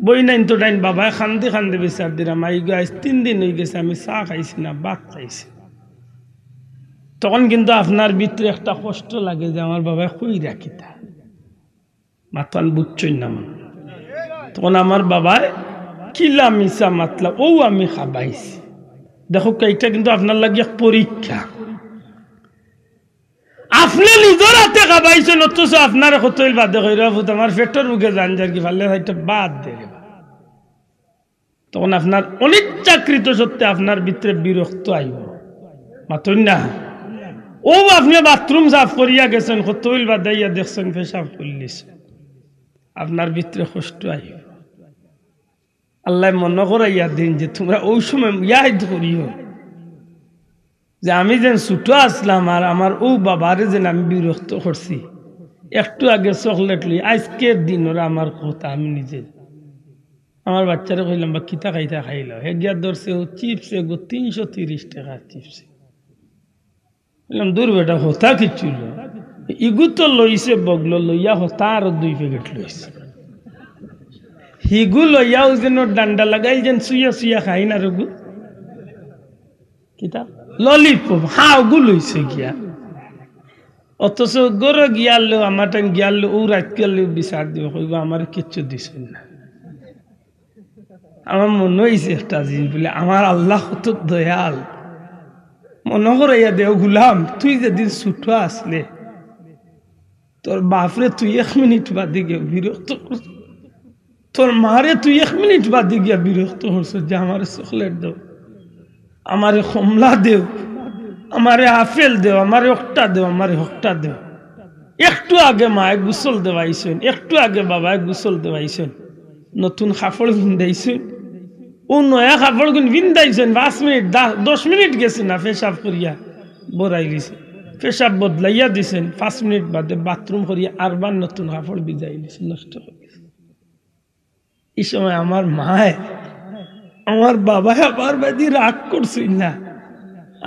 বই নাইন তো ডাইন বাবায় খান্দি খান্দি বিচার দিলাম আই গাই তিন দিন হয়ে গেছে আমি চা খাইছি না ভাত খাইছি তখন কিন্তু আপনার ভিতরে একটা কষ্ট লাগে যে আমার বাবা কই রাখিতা মাতান বুঝছই না তখন আমার বাবায় কিলা মিশা মাতলা ও আমি খাবাইছি দেখো এইটা কিন্তু আপনার লাগিয়ে পরীক্ষা আপনি নিজের হাতে কাবাইছে নতুন আপনার কতইল বাদ দেখো রাফু তোমার পেটের মুখে যান যার কি ভালো বাদ দে তখন আপনার অনিচ্ছাকৃত সত্ত্বে আপনার ভিতরে বিরক্ত আইব মাতুন না ও আপনি বাথরুম সাফ করিয়া গেছেন কতইল বাদ দেখছেন পেশাব করলিস আপনার ভিতরে কষ্ট আইব আল্লাহ মন করাইয়া দিন যে তোমরা ওই সময় ইয়াই ধরিও যে আমি যেন ছোট আসলাম আর আমার ও বাবারে যেন আমি বিরক্ত করছি একটু আগে চকলেট লি আজকের দিন ওরা আমার কথা আমি নিজে আমার বাচ্চারা কইলাম বা কিতা খাইতা খাইল হেগিয়ার ধরছে ও চিপস এগো তিনশো তিরিশ টাকা চিপস বললাম দূর বেটা হতা কিচ্ছু ইগুতো লইছে বগলো লইয়া হতা আর দুই প্যাকেট লইছে হিগুলো লইয়াও যেন ডান্ডা লাগাই যেন চুইয়া চুইয়া খাই না রঘু কিতা ললিপপ হাওগু লইছে গিয়া অথচ গর গিয়ালো আমার টাইম গিয়ালো ও রাত গেলে বিচার দিব কইব আমার কিচ্ছু দিস না আমার মনে হয়েছে একটা জিনিস বলে আমার আল্লাহ কত দয়াল মনে করে ইয়া দেও গুলাম তুই যেদিন ছুটো আসলে তোর বাপরে তুই এক মিনিট বাদে গিয়ে বিরক্ত করছ তোর মারে তুই এক মিনিট বাদে গিয়া বিরক্ত হস যে আমার চকলেট দেও আমারে কমলা দেও আমারে আপেল দেও আমারে অকটা দেও আমারে হকটা দেও একটু আগে মায় গুসল দেওয়াইছেন একটু আগে বাবায় গুসল দেওয়াইছেন নতুন কাপড় ভিন্দাইছেন ও নয়া কাপড় কিন্তু ভিন্দাইছেন পাঁচ মিনিট দশ মিনিট গেছে না পেশাব করিয়া বড়াই দিছে পেশাব বদলাইয়া দিছেন পাঁচ মিনিট বাদে বাথরুম করিয়া আরবার নতুন কাপড় বিজাই দিছে নষ্ট করে এই সময় আমার মায় আমার বাবা আবার বাদি রাগ করছি না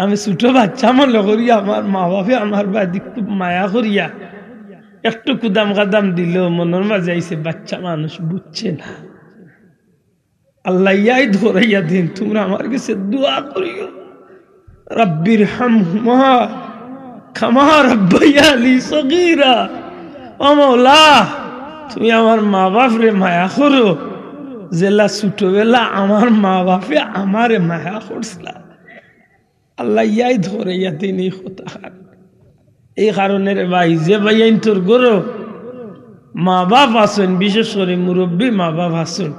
আমি ছোট বাচ্চা মনে করি আমার মা বাপে আমার বাদি খুব মায়া করিয়া একটু কুদাম কাদাম দিল মনের মাঝে আইসে বাচ্চা মানুষ বুঝছে না আল্লাহ ইয়াই ধরাইয়া দিন তোমরা আমার কাছে দোয়া করিও রব্বির হাম হুমা খামা রব্বাইয়া আলী সগিরা ও মৌলা তুমি আমার মা বাপ রে মায়া করো জেলা ছোটবেলা আমার মা বাপে আমার মায়া করছিলা আল্লাহ ইয়াই ধরে ইয়া তিনি হতাহার এই কারণে রে ভাই যে ভাই আইন তোর গরু মা বাপ আসুন বিশেষ করে মুরব্বী মা বাপ আসুন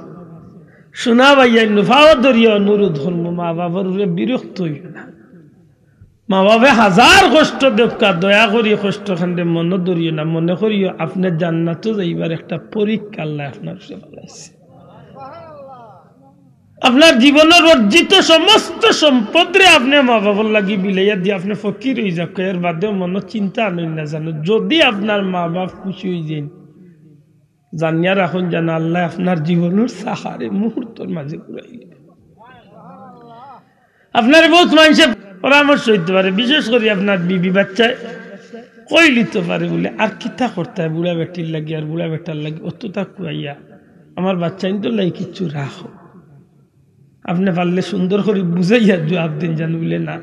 শোনা ভাই আইন নুফাও ধরিয়া নুরু ধর্ম মা বাবার উপরে বিরক্ত হইল না মা বাপে হাজার কষ্ট দেবকা দয়া করি কষ্ট খান্ডে মনে ধরিও না মনে করিও আপনার জান্নাতও যাইবার একটা পরীক্ষা আল্লাহ আপনার সে আপনার জীবনের অর্জিত সমস্ত সম্পদরে আপনি মা বাবার লাগি বিলাইয়া দিয়ে আপনি ফকির হয়ে যাক এর বাদেও মনে চিন্তা আনেন না জানো যদি আপনার মা বাপ খুশি হয়ে যান জানিয়া রাখুন জানা আল্লাহ আপনার জীবনের সাহারে মুহূর্তের মাঝে ঘুরাই আপনার বহুত মানুষের পরামর্শ হইতে পারে বিশেষ করে আপনার বিবি বাচ্চায় কই লিতে পারে বলে আর কিতা করতে হয় বুড়া বেটির লাগে আর বুড়া বেটার লাগে অত তা কুয়াইয়া আমার বাচ্চা তো লাই কিচ্ছু রাখো আপনি পারলে সুন্দর করে বুঝাইয়া জবাব দিন জান বলে না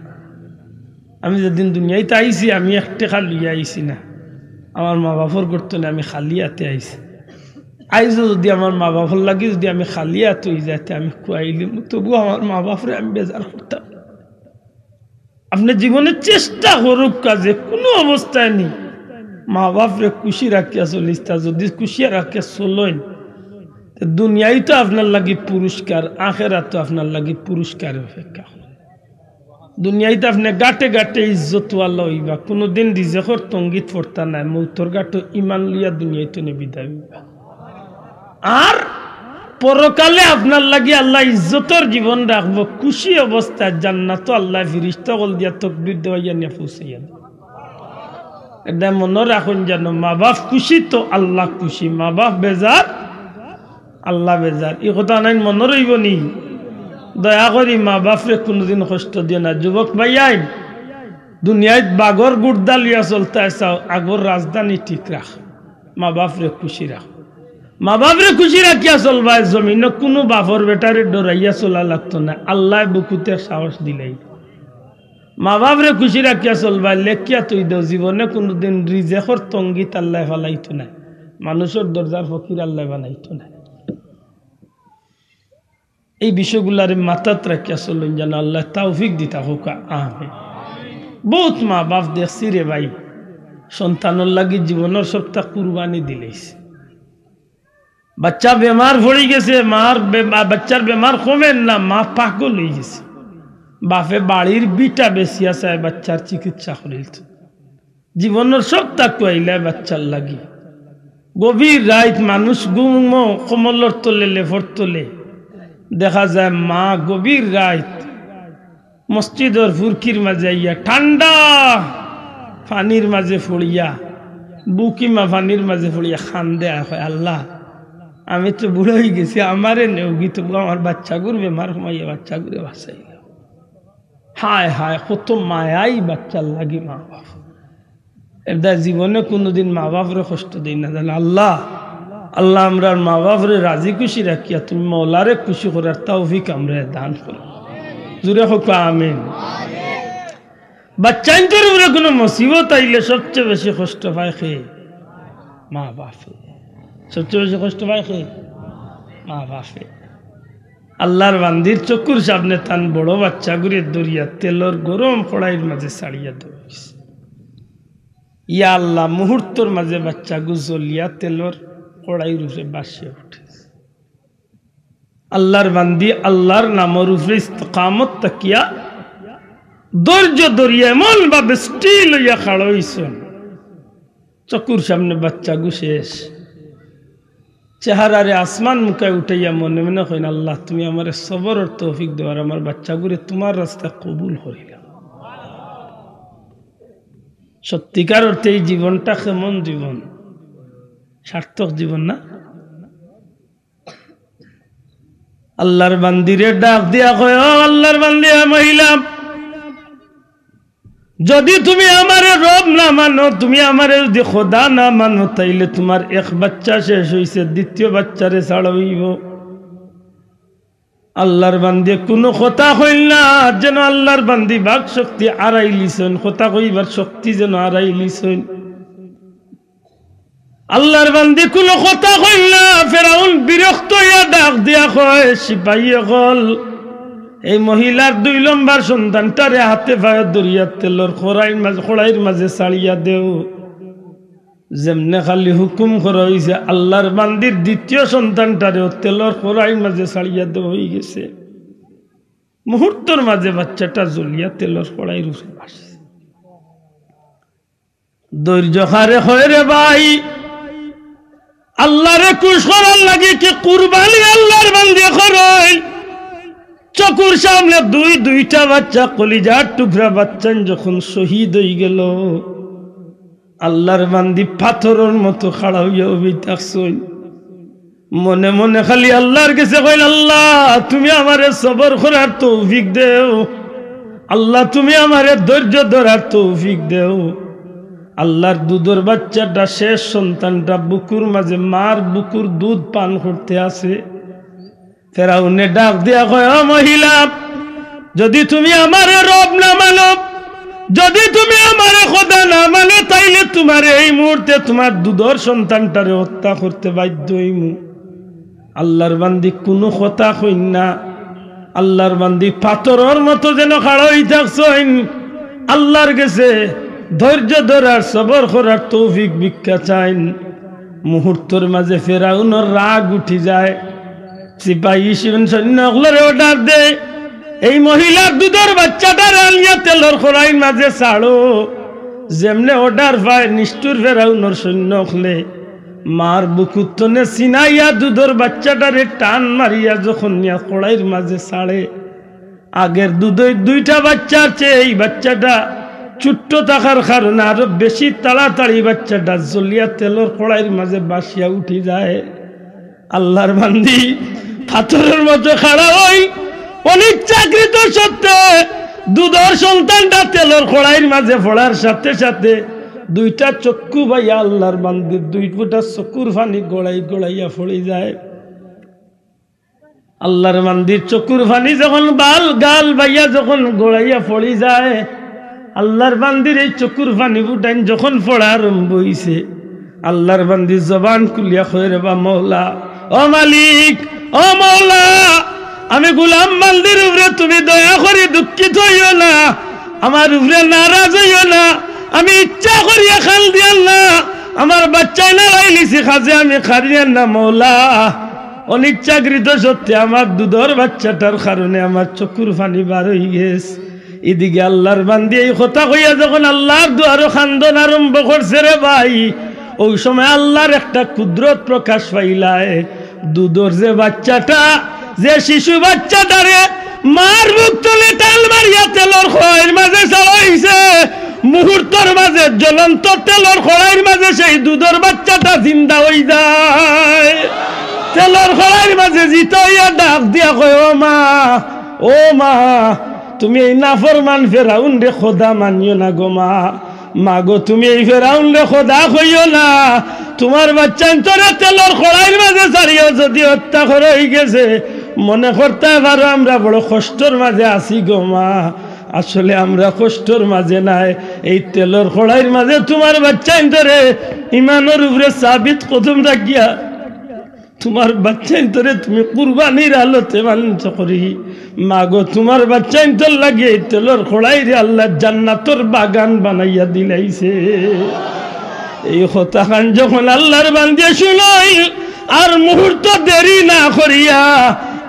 আমি যেদিন দুনিয়ায় আইসি আমি একটা খালিয়ে আইসি না আমার মা বাপর করতো না আমি খালি হাতে আইসি আইজও যদি আমার মা বাপর লাগে যদি আমি খালি হাতে যাতে আমি খুয়াইলিম তবুও আমার মা বাপরে আমি বেজার করতাম আপনি জীবনে চেষ্টা করুক কাজে কোনো অবস্থায় নেই মা বাপরে খুশি রাখিয়া চলিস যদি খুশিয়া রাখিয়া চলেন দুনিয়াই তো আপনার লাগে পুরস্কার আখেরা তো আপনার লাগে পুরস্কার অপেক্ষা তো আপনি গাটে গাটে ইজ্জত আল্লাহ কোনো দিন রিজেকর তঙ্গিত ফোরতা নাই মৌতর গাটো ইমান লিয়া দুনিয়াইতে নেবিদা হইবা আর পরকালে আপনার লাগে আল্লাহ ইজ্জতর জীবন রাখব খুশি অবস্থায় তো আল্লাহ ফিরিস্ত কল দিয়া তকবির দেওয়াইয়া নিয়ে পৌঁছাইয়া এটা মনে রাখুন যেন মা বাপ খুশি তো আল্লাহ খুশি মা বাপ বেজার আল্লাহ বেজার ই কথা নাই মনে রইব নি দয়া করি মা বাপরে কোনোদিন কষ্ট দিও না যুবক ভাইয়াই দুনিয়ায় বাগর গুড়দা লিয়া চলতে আসাও আগর রাজধানী ঠিক রাখ মা বাপরে খুশি রাখ মা বাপরে খুশি রাখিয়া চলবা জমিন কোনো বাপর বেটারে ডরাইয়া চলা লাগতো না আল্লাহ বুকুতে সাহস দিলাই মা বাপরে খুশি রাখিয়া চলবা লেখিয়া তুই দেও জীবনে কোনোদিন রিজেকর তঙ্গিত আল্লাহ ফালাইতো না মানুষের দরজার ফকির আল্লাহ বানাইতো না এই বিষয়গুলার মাথাত কে চলুন যেন আল্লাহ তাওফিক দিতা হোক আহমে বহুত মা বাপ দেখছি রে ভাই সন্তানের লাগি জীবনের সবটা কুরবানি দিলেছে বাচ্চা বেমার ভরে গেছে মার বাচ্চার বেমার কমেন না মা পাগল হয়ে গেছে বাপে বাড়ির বিটা বেশি আছে বাচ্চার চিকিৎসা করিল জীবনের সব তাক আইলে বাচ্চার লাগি গভীর রাইত মানুষ গুম কমলর তোলে লেফর তোলে দেখা যায় মা গভীর রাত ওর ফুরকির মাঝে আইয়া ঠান্ডা পানির মাঝে ফুড়িয়া বুকিমা পানির মাঝে ফুড়িয়া খান দেয়া হয় আল্লাহ আমি তো বুড়ো হয়ে গেছি আমারে নেউগি তবু আমার গুরু বেমার সময় বাচ্চাগুরে বাসাই হায় হায় কত মায়াই বাচ্চার লাগি মা বাপ এবার জীবনে কোনোদিন মা বাপরে কষ্ট দিই না জানো আল্লাহ আল্লাহ আমরার মা বাবরে রাজি খুশি রাখিয়া তুমি মৌলারে খুশি করার তৌফিক আমরা দান করো জুড়ে হোক আমিন বাচ্চাইনদের উপরে কোনো মসিবত আইলে সবচেয়ে বেশি কষ্ট পায় খেয়ে মা বাপে সবচেয়ে বেশি কষ্ট পায় খেয়ে মা বাপে আল্লাহর বান্দির চকুর সামনে তান বড় বাচ্চা ঘুরে দরিয়া তেলর গরম ফড়াইয়ের মাঝে ছাড়িয়া দৌড়িস ইয়া আল্লাহ মুহূর্তর মাঝে বাচ্চা গুজলিয়া তেলর কড়াই উপরে বাসিয়ে উঠেছে আল্লাহর বান্দি আল্লাহর নামের উপরে ইস্তকামত তাকিয়া ধৈর্য ধরিয়া এমন ভাবে স্টিল হইয়া খাড়াইছেন চকুর সামনে বাচ্চা শেষ চেহারারে আসমান মুখে উঠাইয়া মনে মনে হইন আল্লাহ তুমি আমার সবর তৌফিক দেওয়ার আমার গুড়ে তোমার রাস্তা কবুল করিলাম সত্যিকার অর্থে এই জীবনটা কেমন জীবন সার্থক জীবন না আল্লাহর বান্দিরে ডাক দিয়া কয় আল্লাহর বান্দিয়া মহিলা যদি তুমি আমার রব না মানো তুমি আমার যদি খোদা না মানো তাইলে তোমার এক বাচ্চা শেষ হইছে দ্বিতীয় বাচ্চারে ছাড়াইব আল্লাহর বান্দি কোনো কথা হইল না যেন আল্লাহর বান্দি বাক শক্তি আড়াই লিছেন কথা কইবার শক্তি যেন আড়াই লিছেন আল্লাহর বান্দি কোনো কথা কইল না ফেরাউন বিরক্ত হইয়া ডাক দিয়া কয় সিপাহী কল এই মহিলার দুই লম্বার সন্তানটারে হাতে পায়ে দরিয়া তেলর খোড়াইর মাঝে খোড়াইর মাঝে ছাড়িয়া দেও যেমনে খালি হুকুম করা হয়েছে আল্লাহর বান্দির দ্বিতীয় সন্তানটারেও তেলর খোড়াইর মাঝে ছাড়িয়া দেও হয়ে গেছে মুহূর্তর মাঝে বাচ্চাটা জ্বলিয়া তেলর খোড়াইর উঠে আসছে ধৈর্য হারে হয় রে ভাই আল্লাহরে কুশ লাগে কি কুরবানি আল্লাহর বান্দিয়া করল চকুর সামনে দুই দুইটা বাচ্চা কলিজার টুকরা বাচ্চা যখন শহীদ হয়ে গেল আল্লাহর বান্দি পাথরের মতো খাড়া হইয়া অভিতাস মনে মনে খালি আল্লাহর কাছে কইল আল্লাহ তুমি আমারে সবর করার তৌফিক দেও আল্লাহ তুমি আমারে ধৈর্য ধরার তৌফিক দেও আল্লাহর দুধের বাচ্চাটা শেষ সন্তানটা বুকুর মাঝে মার বুকুর দুধ পান করতে আসে ফেরাউনে ডাক দিয়া কয় মহিলা যদি তুমি আমার রব না মানো যদি তুমি আমার খোদা না মানে তাইলে তোমার এই মুহূর্তে তোমার দুধর সন্তানটারে হত্যা করতে বাধ্য ইমু আল্লাহর বান্দি কোনো কথা হইন না আল্লাহর বান্দি পাথরের মতো যেন খাড়াই থাকছ আল্লাহর গেছে ধৈর্য ধরার সবর করার তৌফিক ভিক্ষা চাইন মুহূর্তর মাঝে ফেরাউনের রাগ উঠি যায় সিপাহী শিবেন সৈন্যগুলোর অর্ডার দেয় এই মহিলার দুধের বাচ্চাটার রালিয়া তেলর খোরাইন মাঝে ছাড়ো যেমনে অর্ডার পায় নিষ্ঠুর ফেরাউনের সৈন্য খুলে মার বুকুত্তনে সিনাইয়া দুধের বাচ্চাটারে টান মারিয়া যখন নিয়া খোড়াইয়ের মাঝে ছাড়ে আগের দুধের দুইটা বাচ্চা আছে এই বাচ্চাটা ছোট্ট থাকার কারণে আরো বেশি তাড়াতাড়ি বাচ্চাটা জলিয়া তেলর কড়াইয়ের মাঝে বাসিয়া উঠি যায় আল্লাহর বান্দি পাথরের মতো খাড়া হই অনেক চাকরিত সত্ত্বে দুধর সন্তানটা তেলর কড়াইয়ের মাঝে পড়ার সাথে সাথে দুইটা চক্ষু ভাইয়া আল্লাহর বান্দি দুই ফুটা চকুর ফানি গড়াই গড়াইয়া ফড়ে যায় আল্লাহর বান্দির চকুর ফানি যখন বাল গাল ভাইয়া যখন গড়াইয়া ফড়ে যায় আল্লাহর বান্দির এই চকুর পানি ফুটাইন যখন পড়া আরম্ভ হইছে আল্লাহর বান্দির জবান কুলিয়া রে বা মৌলা ও মালিক ও মৌলা আমি গুলাম বান্দির উপরে তুমি দয়া করি দুঃখিত হইও না আমার উপরে নারাজ হইও না আমি ইচ্ছা করিয়া খাল দিয়াল না আমার বাচ্চাই না লাইলিছি খাজে আমি খারিয়ার না মৌলা অনিচ্ছাকৃত সত্যি আমার দুধর বাচ্চাটার কারণে আমার চকুর পানি বার হয়ে গেছে এদিকে আল্লাহর বান্দি এই কথা কইয়া যখন আল্লাহর দুয়ারও খান্দন আরম্ভ করছে রে ভাই ওই সময় আল্লাহর একটা কুদরত প্রকাশ পাইলায় দুধর যে বাচ্চাটা যে শিশু বাচ্চাটা রে মার মুখ তলে তেল মারিয়া তেলর খয়ের মাঝে চালাইছে মুহূর্তর মাঝে জ্বলন্ত তেলর খড়াইয়ের মাঝে সেই দুধর বাচ্চাটা জিন্দা হই যায় তেলর খড়াইয়ের মাঝে জিতাইয়া ডাক দিয়া কয় ও মা ও মা তুমি এই নাফরমান ফেরাউন রে খোদা মানিও না গো মা মা গো তুমি এই ফেরাউন রে খোদা হইও না তোমার বাচ্চান্তরে তেলর কড়াইয়ের মাঝে ছাড়িও যদি হত্যা করে হয়ে গেছে মনে করতে পারো আমরা বড় কষ্টর মাঝে আছি গো মা আসলে আমরা কষ্টর মাঝে নাই এই তেলর কড়াইয়ের মাঝে তোমার বাচ্চা ইমানোর উপরে সাবিত প্রথম রাখিয়া তোমার বাচ্চাই তোরে তুমি কুরবানির আলোতে মানছ করি মাগো তোমার বাচ্চাই তোর লাগে তেলর খোড়াই রে আল্লাহ জান্নাতর বাগান বানাইয়া দিলাইছে এই হতাকান যখন আল্লাহর বান্দিয়া শুনই আর মুহূর্ত দেরি না করিয়া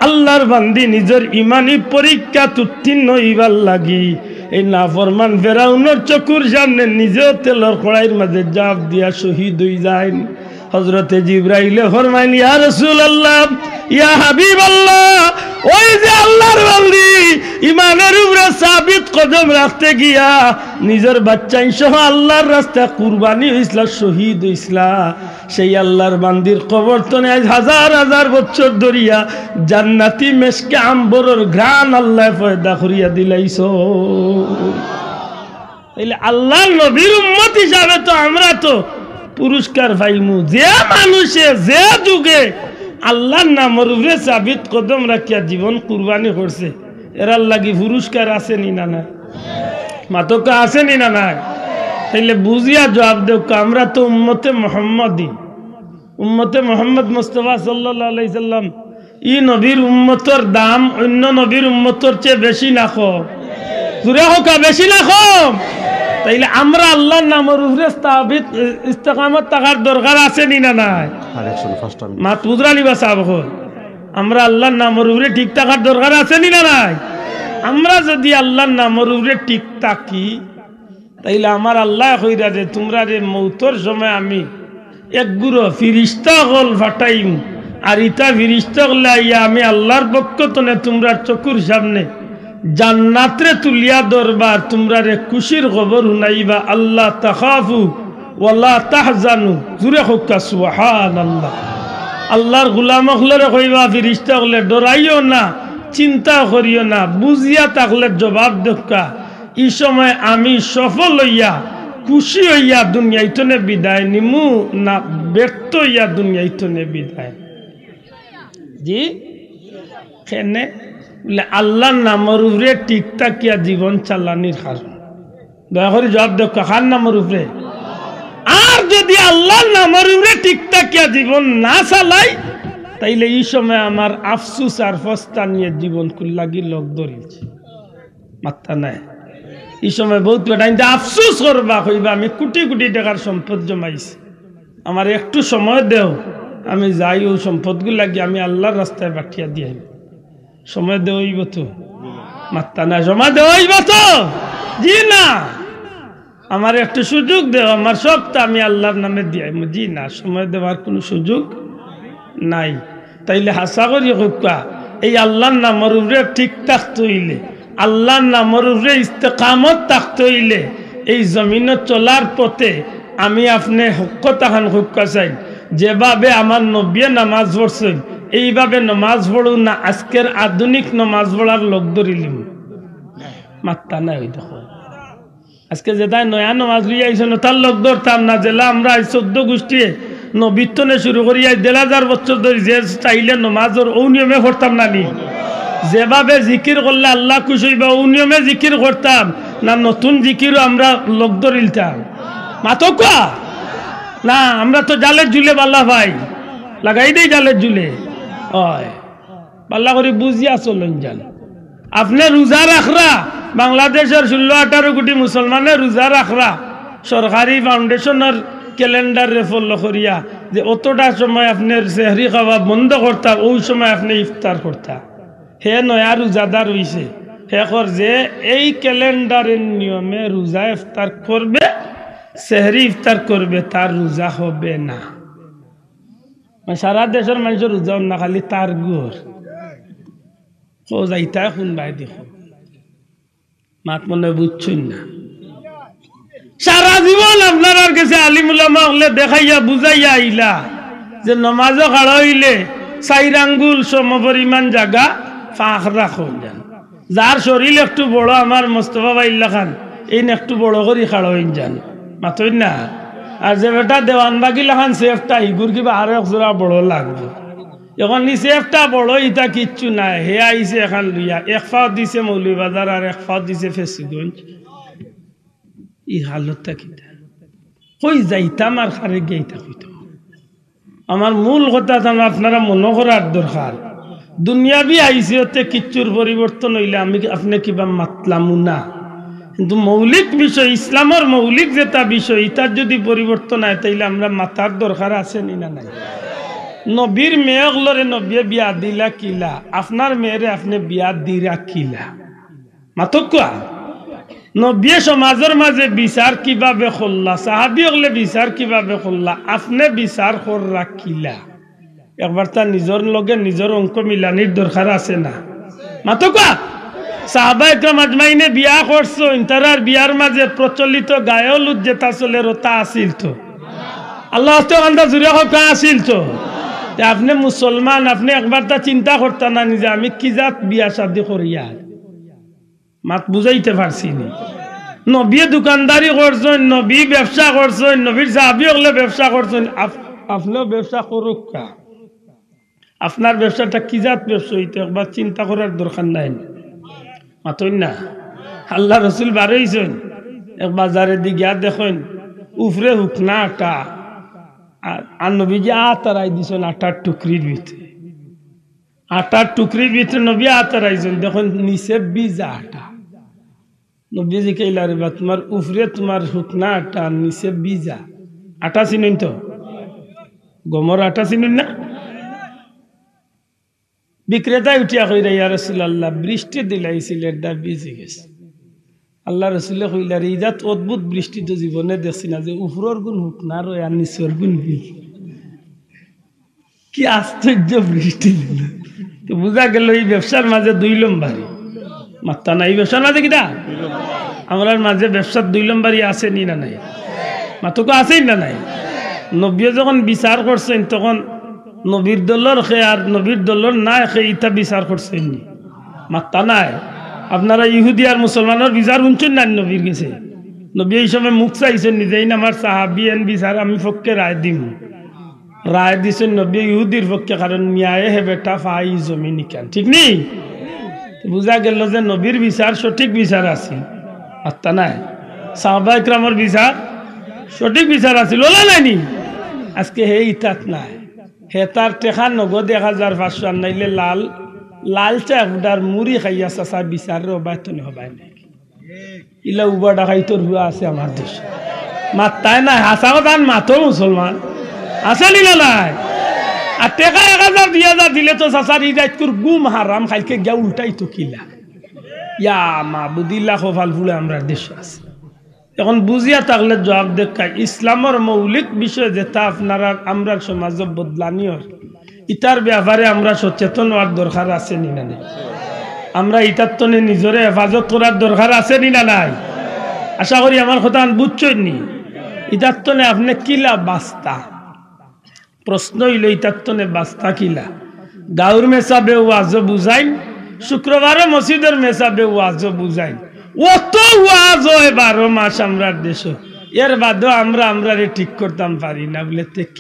আল্লাহর বান্দি নিজের ইমানি পরীক্ষা তুত্তীর্ণ ইবার লাগি এই নাফরমান ফেরাউনের চকুর সামনে নিজেও তেলর খোড়াইয়ের মাঝে জাপ দিয়া শহীদ হয়ে যায় হজরতে জিব্রাইল ফরমাইল ইয়া রসুল আল্লাহ ইয়া হাবিব আল্লাহ ওই যে আল্লাহর বান্দি ইমানের উপরে সাবিত কদম রাখতে গিয়া নিজের বাচ্চাই সহ আল্লাহর রাস্তা কুরবানি হইসলা শহীদ হইসলা সেই আল্লাহর বান্দির কবর তনে আজ হাজার হাজার বছর ধরিয়া জান্নাতি মেশকে আম্বরর ঘ্রাণ আল্লাহ পয়দা করিয়া দিলাইছ আল্লাহ আল্লাহর নবীর উম্মত হিসাবে তো আমরা তো পুরস্কার পাইমু যে মানুষে যে যুগে আল্লাহর নামর উপরে চাবিত কদম রাখিয়া জীবন কুরবানি করছে এরার লাগি পুরস্কার আছে নি না নাই মাতক আছে নি না নাই তাইলে বুঝিয়া জবাব দেও আমরা তো উম্মতে মোহাম্মদই উম্মতে মোহাম্মদ মুস্তফা সাল্লি সাল্লাম ই নবীর উম্মতর দাম অন্য নবীর উম্মতর চেয়ে বেশি না কম জুড়ে হোক বেশি না কম তাইলে আমরা আল্লাহর নামের উপরে ইস্তেকামত থাকার দরকার আছে নি না নাই মাত মুদ্রা নিবা আমরা আল্লাহর নামের উপরে ঠিক থাকার দরকার আছে নি না নাই আমরা যদি আল্লাহর নামের উপরে ঠিক থাকি তাইলে আমার আল্লাহ কইরা যে তোমরা যে মৌতর সময় আমি এক গুরু ফিরিস্তা হল ফাটাইম আর ইতা ফিরিস্তা হলে আমি আল্লাহর পক্ষ তো তোমরা চকুর সামনে জান্নাতরে তুলিয়া দরবার তোমরা রে খুশির খবর শুনাইবা আল্লাহ তাহাফু ওয়াল্লাহ জানু জুরে হোক্কা সুহান আল্লাহ আল্লাহর গুলাম হলে কইবা ফিরিস্তা হলে ডরাইও না চিন্তা করিও না বুঝিয়া থাকলে জবাব দেখা এই সময় আমি সফল হইয়া খুশি হইয়া ইতনে বিদায় নিমু না ব্যর্থ হইয়া ইতনে বিদায় জি খেনে আল্লাহর নামের উপরে টিকটাকিয়া জীবন চালানির কারণ দয়া করে জবাব দেখ কার নামের উপরে আর যদি আল্লাহর নামের উপরে টিকটাকিয়া জীবন না চালাই তাইলে এই সময় আমার আফসুস আর ফস্তা নিয়ে জীবন লাগি লোক ধরেছে মাত্রা নাই এই সময় বহুত বেটা আফসুস করবা কইবা আমি কোটি কোটি টাকার সম্পদ জমাইছি আমার একটু সময় দেও আমি যাই ওই সম্পদগুলো লাগি আমি আল্লাহর রাস্তায় পাঠিয়ে দিয়ে সময় দেব তো মাত্তা না জমা দেওয়াইব তো জি না আমার একটু সুযোগ দেও আমার সবটা আমি আল্লাহর নামে দিয়ে জি না সময় দেওয়ার কোনো সুযোগ নাই তাইলে হাসা করি কুকা এই আল্লাহর নামর উপরে ঠিক থাকতে হইলে আল্লাহর নামর উপরে ইস্তেকামত তাক হইলে এই জমিন চলার পথে আমি আপনি হক্য তাহান হুক্কা চাই যেভাবে আমার নব্বিয়ে নামাজ পড়ছেন এইভাবে নমাজ পড়ু না আজকের আধুনিক নমাজ পড়ার লোক ধরিলিম মাত্তা নাই ওই দেখো আজকে যেটাই নয়া নমাজ লুই আইস না তার লোক ধরতাম না জেলা আমরা চোদ্দ গোষ্ঠী নবীত্তনে শুরু আই দেড় হাজার বছর ধরে যে চাইলে নমাজর ও নিয়মে পড়তাম না নি যেভাবে জিকির করলে আল্লাহ খুশি বা ও নিয়মে জিকির করতাম না নতুন জিকিরও আমরা লোক ধরিলতাম মাতকা না আমরা তো জালের ঝুলে বাল্লা ভাই লাগাই দেই জালের ঝুলে হয় পাল্লা করে বুঝিয়া চলুন যান আপনি রোজা রাখরা বাংলাদেশের ষোলো আঠারো কোটি মুসলমানের রোজা রাখরা সরকারি ফাউন্ডেশনের ক্যালেন্ডারে ফলো করিয়া যে অতটা সময় আপনার সেহরি খাওয়া বন্ধ করতা ওই সময় আপনি ইফতার করতা হে নয়া রোজাদার হইছে কর যে এই ক্যালেন্ডারের নিয়মে রোজা ইফতার করবে সেহরি ইফতার করবে তার রোজা হবে না সারা দেশের মানুষের উজান না খালি তার ঘর ও যাইতা শুনবাই দেখো মাত মনে বুঝছুন না সারা জীবন আপনার আর কাছে আলিমুলামা হলে দেখাইয়া বুঝাইয়া আইলা যে নমাজও খাড়া হইলে সাইরাঙ্গুল সমপরিমাণ জায়গা ফাঁক রাখো যান যার শরীর একটু বড় আমার মোস্তফা বাইল্লা খান এই একটু বড় করি খাড়া হইন যান মাতই না আর যে বেটা দেওয়ান বাকি লাখান সেফটা ইগুর কিবা আরো একজোড়া বড় লাগবে এখন নি সেফটা বড় ইটা কিচ্ছু নাই হে আইছে এখান লইয়া এক ফাও দিছে মৌলিবাজার আর এক ফাও দিছে ফেসিগঞ্জ ই হালতটা কিটা কই যাইতাম আর খারে গেইতা কইতাম আমার মূল কথা আপনারা মনে করার দরকার দুনিয়াবি আইসিওতে কিচ্ছুর পরিবর্তন হইলে আমি আপনি কিবা মাতলামু না কিন্তু মৌলিক বিষয় ইসলামের মৌলিক যেটা বিষয় ইতার যদি পরিবর্তন হয় তাইলে আমরা মাথার দরকার আছে নি না নাই নবীর মেয়েগুলোরে নবীয়ে বিয়া দিলা কিলা আপনার মেয়েরে আপনি বিয়া দিরা কিলা মাতকুয়া নবীয়ে সমাজের মাঝে বিচার কিভাবে করলা সাহাবি হলে বিচার কিভাবে করলা আপনি বিচার কররা কিলা একবার তার নিজের লগে নিজের অঙ্ক মিলানির দরকার আছে না মাতকুয়া সাহবা একরম আজমাইনে বিয়া করছুন তারার বিয়ার মাঝে প্রচলিত গায়ল উজ্জেতা চলে রোতা আসিল তো আল্লাহ আন্দা জুড়ে হকা আসিল তো আপনি মুসলমান আপনি একবার তা চিন্তা করতেন না নিজে আমি কি জাত বিয়া শাদি করিয়া মাত বুঝাইতে পারছি না নবী দোকানদারি করছেন নবী ব্যবসা করছেন নবীর সাহাবি হলে ব্যবসা করছেন আপনিও ব্যবসা করুক আপনার ব্যবসাটা কি জাত ব্যবসা হইতে একবার চিন্তা করার দরকার নাই না মাতন না আল্লাহ রসুল বারইছেন এক বাজারের দিকে আর দেখেন উফরে না আটা আর নবী আতারাই দিছেন আটার টুকরির ভিতরে আটার টুকরির ভিতরে নবী আতারাইছেন দেখুন নিচে বিজা আটা নবী যে বা তোমার উফরে তোমার না আটা নিচে বিজা আটা চিনেন তো গমর আটা চিনেন না বিক্রেতায় উঠিয়া কইরা ইয়া রসুল্লাহ বৃষ্টি দিলাই সিলের দা বেঁচে গেছে আল্লাহ রসুল্লাহ কইলার রে ইজাত অদ্ভুত বৃষ্টি তো জীবনে দেখছি না যে উফরর গুণ হুক না রয় আর নিচর গুণ বিল কি আশ্চর্য বৃষ্টি দিল তো বোঝা গেল এই ব্যবসার মাঝে দুই লম্বারি মাত্তা নাই ব্যবসার মাঝে কিনা আমার মাঝে ব্যবসার দুই লম্বারি আছে নি না নাই মাতুকো আছেই না নাই নব্য যখন বিচার করছেন তখন নবীর দল্লর খে আর নবীর দল্লর নাই খে ইতা বিচার করছেন মাত্তা নাই আপনারা ইহুদি আর মুসলমানের বিচার শুনছেন না নবীর গেছে নবী এই সময় মুখ চাইছেন নিজেই না আমার সাহাবি এন বিচার আমি পক্ষে রায় দিব রায় দিছেন নবী ইহুদির পক্ষে কারণ মিয়ায় হে বেটা ফাই জমি নিকান ঠিক নেই বোঝা গেল যে নবীর বিচার সঠিক বিচার আছে আত্মা নাই সাহবা বিচার সঠিক বিচার আছিল লোলা নাইনি আজকে হে ইতাত নাই হেতার টেকা নগদ এক হাজার পাঁচশো আনাইলে লাল লাল চা একটার মুড়ি খাইয়া চাচা বিচার অবায়তনে হবাই নাকি ইলে উবা খাই তোর হুয়া আছে আমার মাত মাত্তায় না হাসাও তান মাতো মুসলমান আছে নিলে নাই আর টেকা এক হাজার দুই হাজার দিলে তো যাই তোর গুম হারাম খাইকে গিয়া উল্টাই তো কিলা ইয়া মা বুদিল্লা খোফাল ফুলে আমরা দেশ আছে এখন বুঝিয়া থাকলে জবাব দেখায় ইসলামের মৌলিক বিষয় যেটা আপনারা আমরা সমাজ বদলানি হয় ইটার ব্যাপারে আমরা সচেতন হওয়ার দরকার আছে নি না আমরা ইটার তনে নিজরে হেফাজত করার দরকার আছে নি না নাই আশা করি আমার কথা বুঝছই নি ইটার তনে আপনি কিলা বাস্তা প্রশ্ন হইল ইটার তনে বাস্তা কিলা গাউর বেউ আজ বুঝাইন শুক্রবারও মসজিদের বেউ ওয়াজ বুঝাইন অত হয় মাস দেশ এর বাদেও আমরা ঠিক করতাম পারি না বলে ঠিক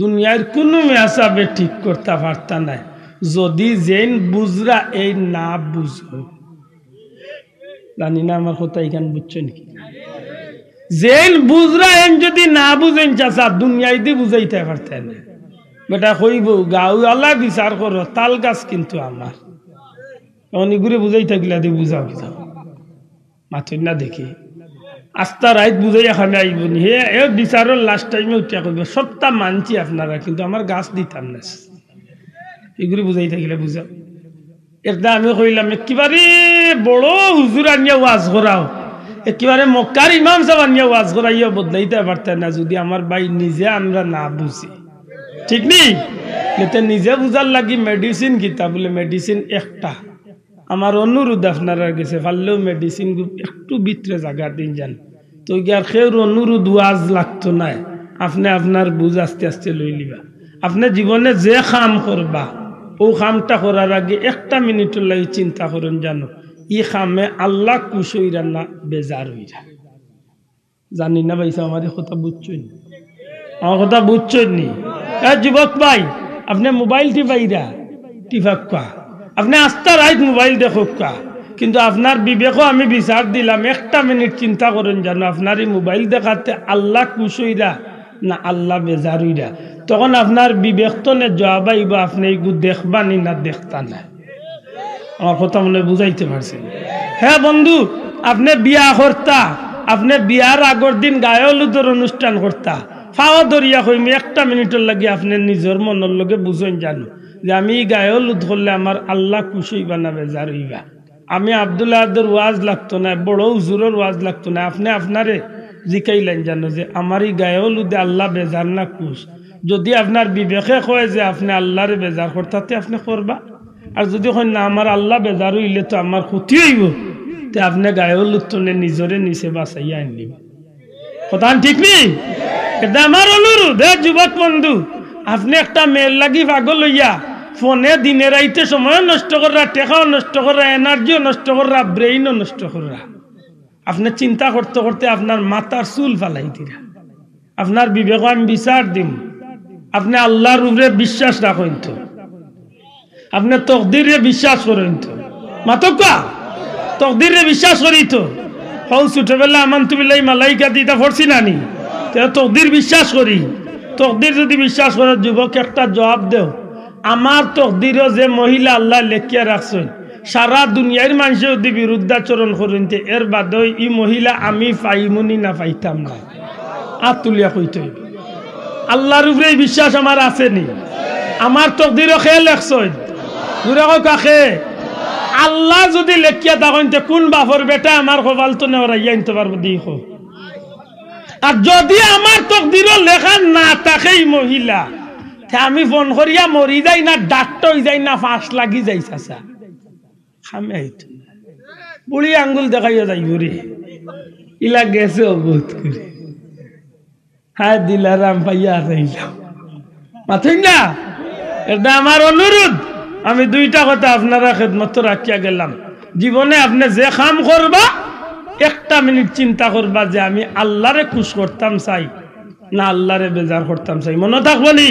দুনিয়ার কোন মেসাবে ঠিক করতে পারতাম নাই যদি জেন বুজরা এই না বুঝো জানি না আমার কথা এখানে বুঝছো নাকি জেন বুজরা এন যদি না বুঝেন চাষা দুনিয়ায় দিয়ে বুঝাইতে পারতেন বেটা হইব গাউ আল্লাহ বিচার করো তাল গাছ কিন্তু আমার এখন ঘুরে বুঝাই থাকিলা দিয়ে বুঝা বুঝা মাথুর না দেখে আস্তা রাইত বুঝাই এখানে আইব হে এ বিচার লাস্ট টাইমে উঠিয়া করবে সবটা মানছি আপনারা কিন্তু আমার গাছ দিতাম না এগুলি বুঝাই থাকিলে বুঝা একটা আমি কইলাম একেবারে বড় হুজুর আনিয়া ওয়াজ করাও একেবারে মক্কার ইমাম সব আনিয়া ওয়াজ করাইয়া বদলাইতে পারতেন না যদি আমার ভাই নিজে আমরা না বুঝি ঠিক নেই নিজে বুঝার লাগি মেডিসিন কিতা বলে মেডিসিন একটা আমার অনুরোধ আপনারা গেছে ফাললেও মেডিসিন একটু ভিতরে জায়গা দিন যান তো আর খেয়ের অনুরোধ ওয়াজ লাগতো না আপনি আপনার বুঝ আস্তে আস্তে লই লিবা আপনি জীবনে যে কাম করবা ও কামটা করার আগে একটা মিনিটের লাগে চিন্তা করেন জানো ই খামে আল্লাহ খুশ না বেজার হইরা জানি না ভাই আমাদের কথা বুঝছই নি আমার কথা বুঝছই নি যুবক ভাই আপনি মোবাইল টিপাইরা টিপাক আপনি আস্তা রাইত মোবাইল দেখুক কা কিন্তু আপনার বিবেকও আমি বিচার দিলাম একটা মিনিট চিন্তা করেন জানো আপনার এই মোবাইল দেখাতে আল্লাহ কুশইরা না আল্লাহ বেজারইরা তখন আপনার বিবেক তো নে জবাইব আপনি এইগুলো দেখবানি না দেখতা না আমার কথা মনে বুঝাইতে পারছি হ্যাঁ বন্ধু আপনি বিয়া করতা আপনি বিয়ার আগর দিন গায়লুদের অনুষ্ঠান করতা ফাওয়া দরিয়া হইমি একটা মিনিটের লাগে আপনি নিজের মনের লগে বুঝেন জানো যে আমি গায়ল ধরলে আমার আল্লাহ খুশি বানাবে জারইবা আমি আবদুল্লাহ আদর ওয়াজ লাগতো না বড় উজুরের ওয়াজ লাগতো না আপনি আপনারে জিকাইলেন জানো যে আমারই গায়ল উদে আল্লাহ বেজার না খুশ যদি আপনার বিবেকে কয় যে আপনি আল্লাহরে বেজার তাতে আপনি করবা আর যদি হয় না আমার আল্লাহ বেজার হইলে তো আমার ক্ষতি হইব তে আপনি গায়ল উত্তনে নিজরে নিচে বাঁচাইয়া আনলি কথা ঠিক নেই এটা আমার অনুরোধ যুবক বন্ধু আপনি একটা মেয়ের লাগি পাগল হইয়া ফোনে দিনে রাইতে সময় নষ্ট করা টেকাও নষ্ট করা এনার্জিও নষ্ট করা ব্রেইনও নষ্ট করা আপনার চিন্তা করতে করতে আপনার মাথার চুল ফালাই দিরা আপনার বিবেক আমি বিচার দিন আপনি আল্লাহর উপরে বিশ্বাস রাখেন তো আপনি তকদিরে বিশ্বাস করেন তো মাতকা তকদিরে বিশ্বাস করি তো হল ছোটবেলা আমান মালাই মালাইকা তা ফরছি নানি তকদির বিশ্বাস করি তকদির যদি বিশ্বাস করে যুবক একটা জবাব দেও আমার তকদির যে মহিলা আল্লাহ লেখিয়া রাখছেন সারা দুনিয়ার মানুষে যদি বিরুদ্ধাচরণ করেন এর বাদে ই মহিলা আমি পাইমুনি না পাইতাম না আর তুলিয়া কইতে আল্লাহর উপরে বিশ্বাস আমার নি আমার তকদিরও খেয়ে লেখছেন কাকে আল্লাহ যদি লেখিয়া তখন কোন বাফর বেটা আমার কপাল তো নেওয়াইয়া আনতে পারবো দি আর যদি আমার তকদিরও লেখা না থাকে মহিলা আমি ফোন করিয়া মরি যাই না ডাক্ত হয়ে যাই না ফাঁস লাগি যাই চাচা খামে বুড়ি আঙ্গুল দেখাইয়া যাই বুড়ি ইলা গেছে অবোধ করে হ্যাঁ দিলারাম পাইয়া যাইলাম মাথুন না এটা আমার অনুরোধ আমি দুইটা কথা আপনারা খেদমত রাখিয়া গেলাম জীবনে আপনি যে কাম করবা একটা মিনিট চিন্তা করবা যে আমি আল্লাহরে খুশ করতাম চাই না আল্লাহরে বেজার করতাম চাই মনে থাকবো নি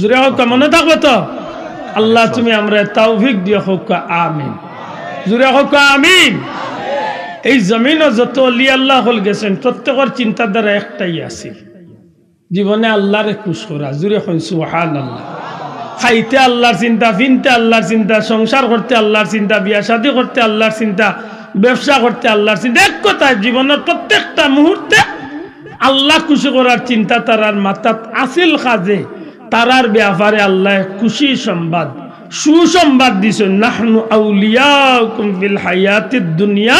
জুড়ে মনে থাকবে তো আল্লাহ তুমি আমরা তাওভিক দিয়ে হোক আমিন জুড়ে হোক আমিন এই জমিনও যত অলি আল্লাহ হল গেছেন প্রত্যেকের চিন্তাধারা একটাই আছে জীবনে আল্লাহরে খুশ করা জুড়ে হন সুহান আল্লাহ খাইতে আল্লাহর চিন্তা ফিনতে আল্লাহর চিন্তা সংসার করতে আল্লাহর চিন্তা বিয়া শাদী করতে আল্লাহর চিন্তা ব্যবসা করতে আল্লাহর চিন্তা এক কথায় জীবনের প্রত্যেকটা মুহূর্তে আল্লাহ খুশি করার চিন্তা তারার মাথাত আসিল খাজে তারার ব্যাপারে আল্লাহ খুশি সম্বাদ সুসম্বাদ দিছে নাহনু আউলিয়াকুম ফিল হায়াতিদ দুনিয়া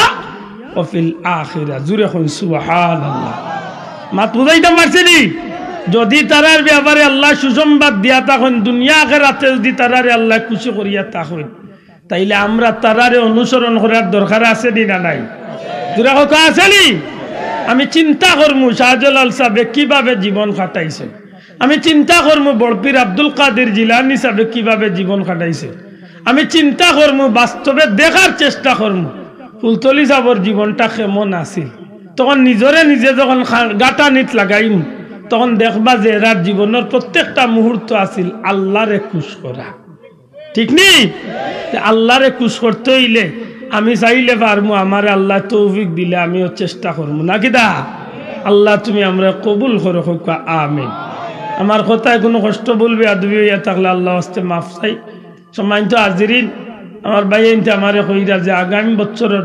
ও ফিল আখিরা জুরে হন সুবহানাল্লাহ মাত বুঝাইতে পারছি মারছিলি যদি তারার ব্যাপারে আল্লাহ সুসম্বাদ দিয়া তখন দুনিয়া আখেরাতে যদি তারারে আল্লাহ খুশি করিয়া তখন তাইলে আমরা তারারে অনুসরণ করার দরকার আছে নি না নাই জুরে কথা আছে নি আমি চিন্তা করমু শাহজালাল সাহেব কিভাবে জীবন খাটাইছে আমি চিন্তা করমু বড়পির আব্দুল কাদের জিলার সাহেব কিভাবে জীবন কাটাইছে আমি চিন্তা করমু বাস্তবে দেখার চেষ্টা করমু ফুলতলি যাবর জীবনটা কেমন আসিল তখন নিজরে নিজে যখন গাটা নিত লাগাইম তখন দেখবা যে এরার জীবনের প্রত্যেকটা মুহূর্ত আছিল আল্লাহরে খুশ করা ঠিক নেই আল্লাহরে খুশ করতে হইলে আমি চাইলে পারমু আমার আল্লাহ তৌফিক দিলে আমিও চেষ্টা করবো নাকি দা আল্লাহ তুমি আমরা কবুল করো হোক আমিন আমার কথায় কোনো কষ্ট বলবে আদবি হইয়া থাকলে আল্লাহ আসতে মাফ চাই তো আজিরিন আমার ভাই আমারে কইরা যে আগামী বছরের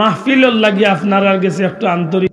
মাহফিল লাগিয়ে আর গেছে একটু আন্তরিক